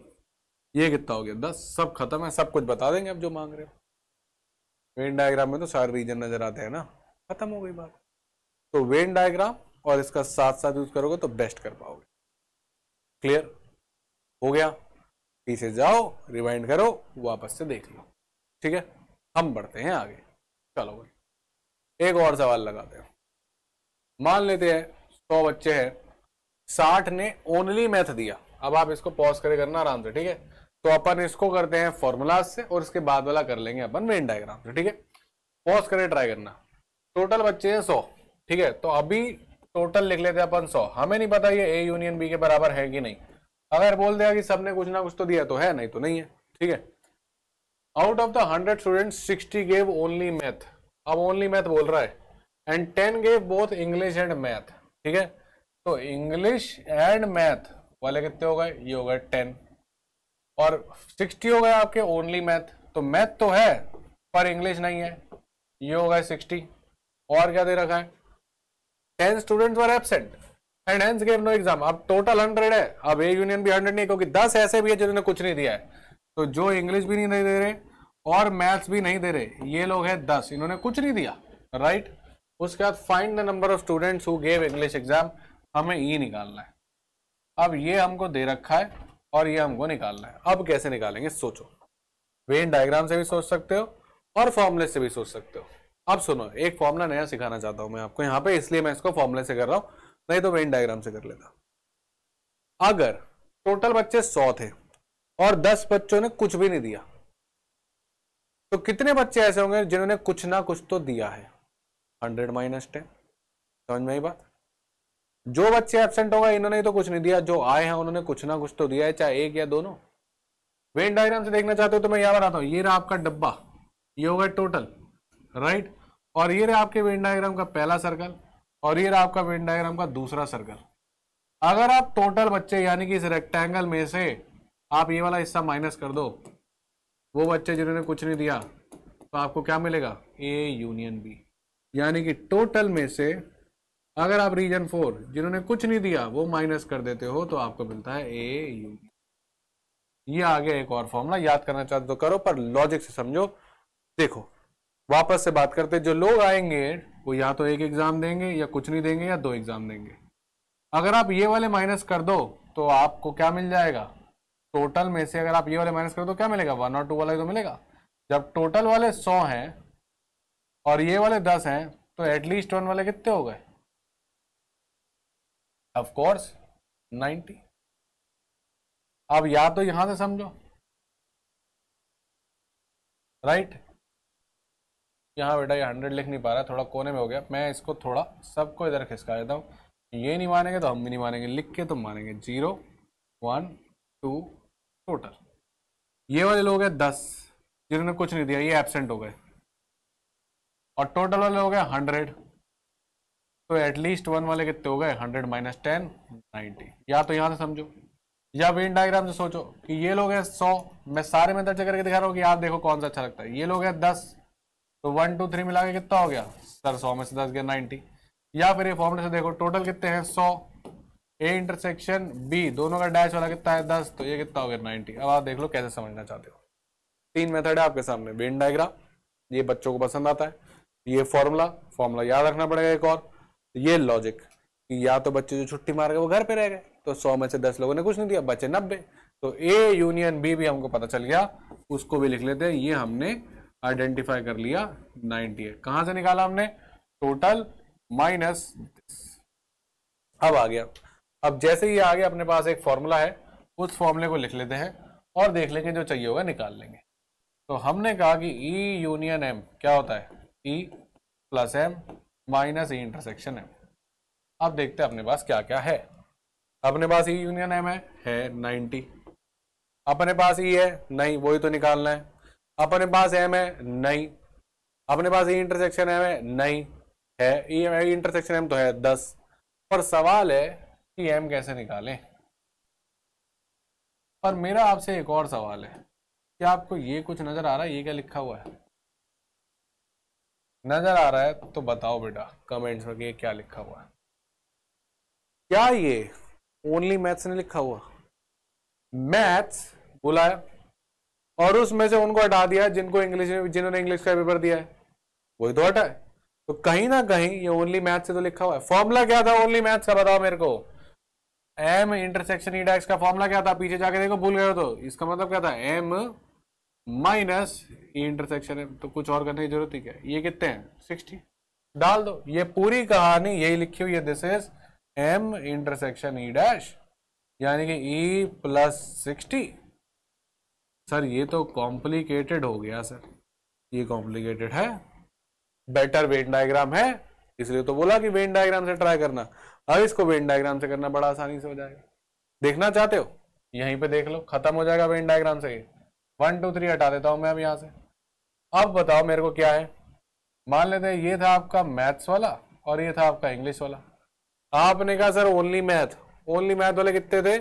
ये कितना हो गया दस सब खत्म है सब कुछ बता देंगे अब जो मांग रहे हो वेन डायग्राम में तो सारे रीजन नजर आते हैं ना खत्म हो गई बात तो वेन डायग्राम और इसका साथ साथ यूज करोगे तो बेस्ट कर पाओगे क्लियर हो गया पीछे जाओ रिवाइंड करो वापस से देख लो ठीक है हम बढ़ते हैं आगे चलो भाई एक और सवाल लगाते हैं मान लेते हैं सौ बच्चे हैं साठ ने ओनली मैथ दिया अब आप इसको पॉज करे करना आराम से ठीक है तो अपन इसको करते हैं फॉर्मूलाज से और इसके बाद वाला कर लेंगे अपन वेन डायग्राम से ठीक है पॉज करे ट्राई करना टोटल बच्चे हैं सौ ठीक है तो अभी टोटल लिख लेते अपन सौ हमें नहीं पता ये ए यूनियन बी के बराबर है कि नहीं अगर बोल दिया कि सबने कुछ ना कुछ तो दिया तो है नहीं तो नहीं है ठीक है out of the hundred student sixty gave only math अब ओनली मैथ बोल रहा है and ten gave both English and math ठीक है तो इंग्लिश एंड मैथ वाले कितने हो गए ये हो गए टेन और सिक्सटी हो गए आपके ओनली मैथ तो मैथ तो है पर इंग्लिश नहीं है ये हो गए सिक्सटी और क्या दे रखा है ten student were absent and hence gave no exam अब टोटल हंड्रेड है अब ए यूनियन भी हंड्रेड नहीं क्योंकि दस ऐसे भी है जिन्होंने कुछ नहीं दिया है तो जो इंग्लिश भी नहीं दे रहे और मैथ्स भी नहीं दे रहे ये लोग हैं दस इन्होंने कुछ नहीं दिया राइट उसके बाद find the number of students who gave English exam हमें ई e निकालना है अब ये हमको दे रखा है और ये हमको निकालना है अब कैसे निकालेंगे सोचो वेन डायग्राम से भी सोच सकते हो और फॉर्मुले से भी सोच सकते हो अब सुनो एक फॉर्मूला नया सिखाना चाहता हूं मैं आपको यहां पे इसलिए मैं इसको फॉर्मूले से कर रहा हूं नहीं तो वेन डायग्राम से कर लेता अगर टोटल बच्चे सौ थे और दस बच्चों ने कुछ भी नहीं दिया तो कितने बच्चे ऐसे होंगे जिन्होंने कुछ ना कुछ तो दिया है हंड्रेड माइनस टेन समझ में ही बात जो बच्चे एबसेंट होगा इन्होंने तो कुछ नहीं दिया जो आए हैं उन्होंने कुछ ना कुछ तो दिया है चाहे एक या दोनों वेन डायग्राम से देखना चाहते हो तो मैं यहां बनाता हूँ ये रहा आपका डब्बा ये होगा टोटल राइट और ये रहे आपके वेन डायग्राम का पहला सर्कल और ये रहा आपका वेन डायग्राम का दूसरा सर्कल अगर आप टोटल बच्चे यानी कि इस रेक्टेंगल में से आप ये वाला हिस्सा माइनस कर दो वो बच्चे जिन्होंने कुछ नहीं दिया तो आपको क्या मिलेगा ए यूनियन बी यानी कि टोटल में से अगर आप रीजन फोर जिन्होंने कुछ नहीं दिया वो माइनस कर देते हो तो आपको मिलता है ए यूनियन ये आ गया एक और फॉर्मूला याद करना चाहते तो करो पर लॉजिक से समझो देखो वापस से बात करते जो लोग आएंगे वो या तो एक एग्ज़ाम देंगे या कुछ नहीं देंगे या दो एग्ज़ाम देंगे अगर आप ये वाले माइनस कर दो तो आपको क्या मिल जाएगा टोटल में से अगर आप ये वाले माइनस कर दो क्या मिलेगा वन और टू वाला तो मिलेगा जब टोटल वाले सौ हैं और ये वाले दस हैं तो एटलीस्ट वन वाले कितने हो गए ऑफकोर्स नाइन्टी अब या तो यहां से समझो राइट right? यहाँ बेटा ये हंड्रेड लिख नहीं पा रहा थोड़ा कोने में हो गया मैं इसको थोड़ा सबको इधर खिसका देता हूँ ये नहीं मानेंगे तो हम भी नहीं मानेंगे लिख के तो मानेंगे जीरो वन टू टोटल ये वाले लोग हैं दस जिन्होंने कुछ नहीं दिया ये एबसेंट हो गए और टोटल वाले हो गए हंड्रेड तो एटलीस्ट वन वाले कितने हो गए हंड्रेड माइनस टेन नाइन्टी या तो यहाँ से समझो या वेन डायग्राम से सोचो कि ये लोग हैं सौ मैं सारे में दर्ज करके दिखा रहा हूँ कि आप देखो कौन सा अच्छा लगता है ये लोग हैं दस तो वन टू थ्री मिला के कितना हो गया सर सौ में से दस गया नाइन्टी या फिर ये फॉर्मूले से देखो टोटल कितने हैं सौ ए इंटरसेक्शन बी दोनों का डैश वाला कितना है दस तो ये कितना हो गया नाइनटी अब आप देख लो कैसे समझना चाहते हो तीन मेथड है आपके सामने बेन डायग्राम ये बच्चों को पसंद आता है ये फॉर्मूला फॉर्मूला याद रखना पड़ेगा एक और ये लॉजिक या तो बच्चे जो छुट्टी मार गए वो घर पे रह गए तो सौ में से दस लोगों ने कुछ नहीं दिया बच्चे नब्बे तो ए यूनियन बी भी हमको पता चल गया उसको भी लिख लेते हैं ये हमने आइडेंटिफाई कर लिया 98 कहां से निकाला हमने टोटल माइनस अब आ गया अब जैसे ही आ गया अपने पास एक फॉर्मूला है उस फॉर्मूले को लिख लेते हैं और देख लेंगे जो चाहिए होगा निकाल लेंगे तो हमने कहा कि ई यूनियन एम क्या होता है E plus M minus E intersection M अब देखते हैं अपने पास क्या क्या है अपने पास ई यूनियन एम है नाइन्टी अपने पास ई e है नहीं वही तो निकालना है अपने पास एम है नहीं अपने पास ये इंटरसेक्शन एम है नहीं है ये इंटरसेक्शन एम तो है दस पर सवाल है कि एम कैसे निकालें पर मेरा आपसे एक और सवाल है क्या आपको ये कुछ नज़र आ रहा है ये क्या लिखा हुआ है नज़र आ रहा है तो बताओ बेटा कमेंट्स में कि क्या लिखा हुआ है क्या ये ओनली मैथ्स ने लिखा हुआ मैथ्स बोला है और उसमें से उनको हटा दिया जिनको इंग्लिश जिन्होंने इंग्लिश का पेपर दिया है वही तो हटा है तो कहीं ना कहीं ये ओनली मैथ से तो लिखा हुआ है फॉर्मूला क्या था ओनली मैथ का बताओ मेरे को एम इंटरसेक्शन इंडेक्स का फॉर्मूला क्या था पीछे जाके देखो भूल गए तो इसका मतलब क्या था एम माइनस इंटरसेक्शन तो कुछ और करने की जरूरत ही क्या ये कितने हैं सिक्सटी डाल दो ये पूरी कहानी यही लिखी हुई है this is M intersection E dash यानी कि ई प्लस सिक्सटी सर ये तो कॉम्प्लिकेटेड हो गया सर ये कॉम्प्लिकेटेड है बेटर वेन डायग्राम है इसलिए तो बोला कि वेन डायग्राम से ट्राई करना अब इसको वेन डायग्राम से करना बड़ा आसानी से हो जाएगा देखना चाहते हो यहीं पे देख लो खत्म हो जाएगा वेन डायग्राम से वन टू थ्री हटा देता हूं मैं अब यहां से अब बताओ मेरे को क्या है मान लेते हैं ये था आपका मैथ्स वाला और ये था आपका इंग्लिश वाला आपने कहा sir only math only math वाले कितने थे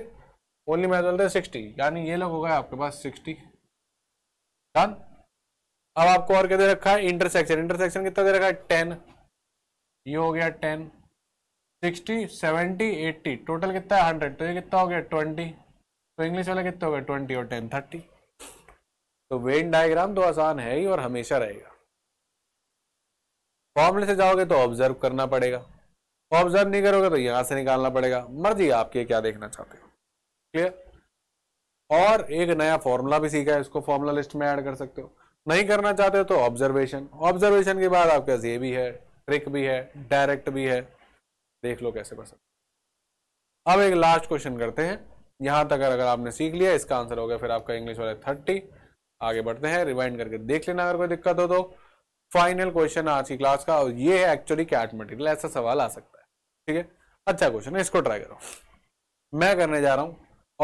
ओनली मैच बोलते सिक्सटी यानी ये लोग हो गए आपके पास सिक्सटी डन अब आपको और क्या दे रखा है इंटरसेक्शन इंटरसेक्शन कितना दे रखा है टेन ये हो गया ten sixty seventy eighty total कितना है हंड्रेड तो ये कितना हो गया ट्वेंटी तो इंग्लिश वाला कितना हो गया ट्वेंटी और टेन थर्टी तो वेन डायग्राम तो आसान है ही और हमेशा रहेगा फॉर्मले से जाओगे तो ऑब्जर्व करना पड़ेगा ऑब्जर्व नहीं करोगे तो यहाँ से निकालना पड़ेगा मर्जी आपके क्या देखना चाहते हो क्लियर और एक नया फॉर्मूला भी सीखा है इसको फॉर्मूला लिस्ट में ऐड कर सकते हो नहीं करना चाहते हो तो ऑब्जर्वेशन ऑब्जर्वेशन के बाद आपके पास ये भी है ट्रिक भी है डायरेक्ट भी है देख लो कैसे कर सकते अब एक लास्ट क्वेश्चन करते हैं यहां तक अगर आपने सीख लिया इसका आंसर हो गया फिर आपका इंग्लिश वाला थर्टी आगे बढ़ते हैं रिवाइंड करके देख लेना अगर कोई दिक्कत हो तो फाइनल क्वेश्चन आज की क्लास का और ये है एक्चुअली कैट मटेरियल ऐसा सवाल आ सकता है ठीक है अच्छा क्वेश्चन है इसको ट्राई करो मैं करने जा रहा हूं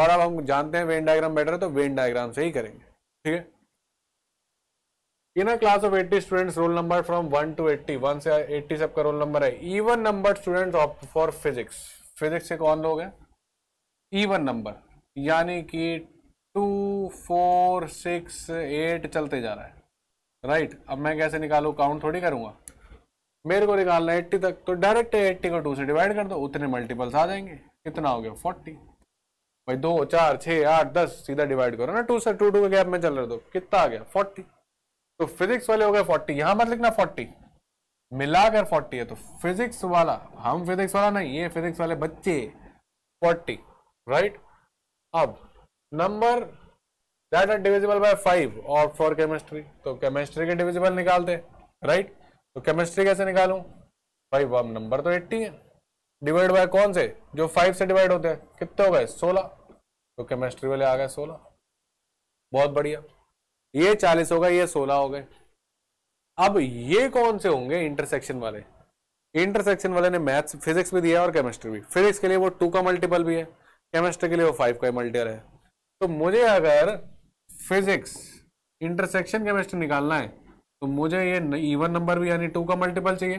और अब हम जानते हैं वेन डायग्राम बेटर है तो वेन डायग्राम से ही करेंगे ठीक है in a class of 80 students roll number from 1 to 80 1 से 80 सबका रोल नंबर है even number student of for physics physics से कौन लोग हैं इवन नंबर यानी कि टू फोर सिक्स एट चलते जा रहा है राइट right. अब मैं कैसे निकालू काउंट थोड़ी करूंगा मेरे को निकालना है एट्टी तक तो डायरेक्ट एट्टी को टू से डिवाइड कर दो उतने मल्टीपल्स आ जाएंगे कितना हो गया फोर्टी भाई दो चार छः आठ दस सीधा डिवाइड करो ना टू से टू टू के गैप में चल रहे दो तो कितना आ गया फोर्टी तो फिजिक्स वाले हो गए फोर्टी यहाँ मत लिखना फोर्टी मिलाकर फोर्टी है तो फिजिक्स वाला हम फिजिक्स वाला नहीं ये फिजिक्स वाले बच्चे फोर्टी राइट अब number that are divisible by five और फॉर केमिस्ट्री तो केमिस्ट्री के डिविजिबल निकालते राइट तो केमिस्ट्री कैसे निकालू भाई वह नंबर तो एट्टी है डिवाइड बाय कौन से जो फाइव से डिवाइड होते हैं कितने हो गए सोलह तो केमिस्ट्री वाले आ गए सोलह बहुत बढ़िया ये चालीस हो गए ये सोलह हो गए अब ये कौन से होंगे इंटरसेक्शन वाले इंटरसेक्शन वाले ने मैथ्स फिजिक्स भी दिया और केमिस्ट्री भी फिजिक्स के लिए वो टू का मल्टीपल भी है केमिस्ट्री के लिए वो फाइव का मल्टीपल है तो मुझे अगर फिजिक्स इंटरसेक्शन केमिस्ट्री निकालना है तो मुझे ये इवन नंबर भी यानी टू का मल्टीपल चाहिए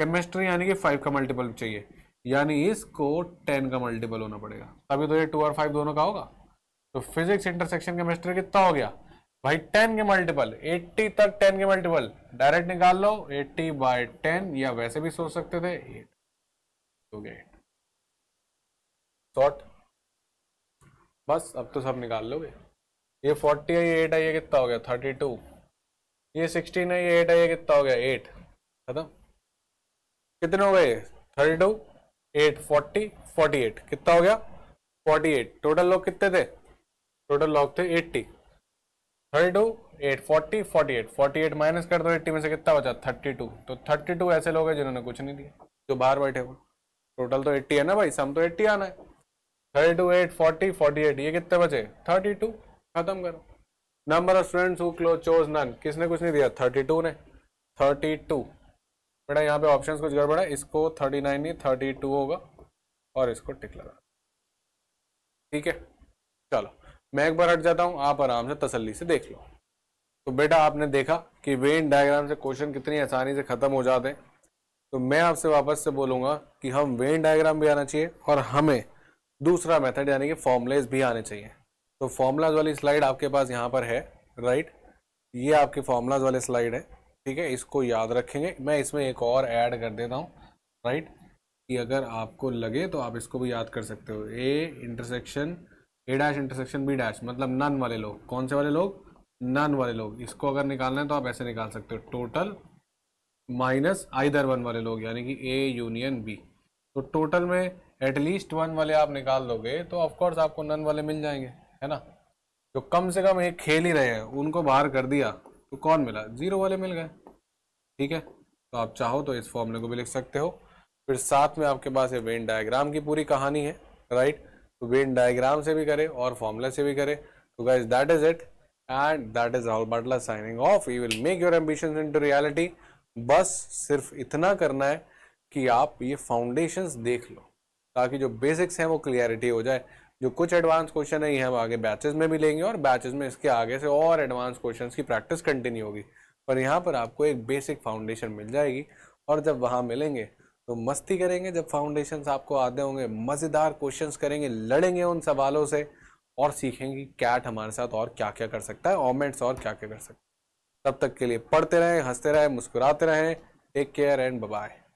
केमिस्ट्री यानी कि फाइव का मल्टीपल चाहिए यानी इसको टेन का मल्टीपल होना पड़ेगा तभी तो ये टू और फाइव दोनों का होगा तो फिजिक्स इंटरसेक्शन केमिस्ट्री कितना हो गया भाई टेन के मल्टीपल एट्टी तक टेन के मल्टीपल डायरेक्ट निकाल लो एट्टी बाय टेन या वैसे भी सोच सकते थे एट हो गया एट शॉर्ट बस अब तो सब निकाल लोगे ये फोर्टी है ये एट है ये कितना हो गया थर्टी टू ये सिक्सटीन है ये एट है ये कितना हो गया एट खत्म कितने हो गए thirty two eight forty forty eight कितना हो गया फोर्टी एट टोटल लोग कितने थे टोटल लोग थे eighty thirty two eight forty forty eight forty eight minus कर दो एट्टी में से कितना बचा थर्टी टू तो थर्टी टू ऐसे लोग हैं जिन्होंने कुछ नहीं दिया जो बाहर बैठे हुए टोटल तो एट्टी है ना भाई सम तो एट्टी आना है thirty two eight forty forty eight ये कितने बचे थर्टी टू खत्म करो number of students who close chose none किसने कुछ नहीं दिया थर्टी टू ने थर्टी टू बेटा यहाँ पे ऑप्शंस कुछ गड़बड़ है इसको थर्टी नाइन नहीं थर्टी टू होगा और इसको टिक लगा ठीक है चलो मैं एक बार हट जाता हूँ आप आराम से तसल्ली से देख लो तो बेटा आपने देखा कि वेन डायग्राम से क्वेश्चन कितनी आसानी से ख़त्म हो जाते हैं तो मैं आपसे वापस से बोलूंगा कि हम वेन डायग्राम भी आना चाहिए और हमें दूसरा मेथड यानी कि फॉर्मुलेज भी आने चाहिए तो फॉर्मुलाज वाली स्लाइड आपके पास यहाँ पर है राइट ये आपके फॉर्मुलाज वाले स्लाइड है ठीक है इसको याद रखेंगे मैं इसमें एक और ऐड कर देता हूँ राइट कि अगर आपको लगे तो आप इसको भी याद कर सकते हो A intersection A dash intersection B dash मतलब नन वाले लोग कौन से वाले लोग नन वाले लोग इसको अगर निकालना है तो आप ऐसे निकाल सकते हो टोटल माइनस आइदर वन वाले लोग यानी कि ए यूनियन बी तो टोटल में एटलीस्ट वन वाले आप निकाल लोगे तो ऑफकोर्स आपको नन वाले मिल जाएंगे है ना जो कम से कम एक खेल ही रहे हैं उनको बाहर कर दिया तो कौन मिला जीरो वाले मिल गए ठीक है तो आप चाहो तो इस फॉर्मूले को भी लिख सकते हो फिर साथ में आपके पास ये वेन डायग्राम की पूरी कहानी है राइट तो वेन डायग्राम से भी करें और फॉर्मूला से भी करें तो guys that is it and that is Rahul Batla signing off you will make your ambition into reality बस सिर्फ इतना करना है कि आप ये फाउंडेशन देख लो ताकि जो बेसिक्स हैं वो क्लियरिटी हो जाए जो कुछ एडवांस क्वेश्चन है ये हम आगे बैचेस में भी लेंगे और बैचेस में इसके आगे से और एडवांस क्वेश्चंस की प्रैक्टिस कंटिन्यू होगी पर यहाँ पर आपको एक बेसिक फाउंडेशन मिल जाएगी और जब वहाँ मिलेंगे तो मस्ती करेंगे जब फाउंडेशन आपको आते होंगे मज़ेदार क्वेश्चन करेंगे लड़ेंगे उन सवालों से और सीखेंगे कैट हमारे साथ और क्या क्या कर सकता है ऑमेंट्स और क्या क्या कर सकता है तब तक के लिए पढ़ते रहें हंसते रहें मुस्कुराते रहें टेक केयर एंड बाय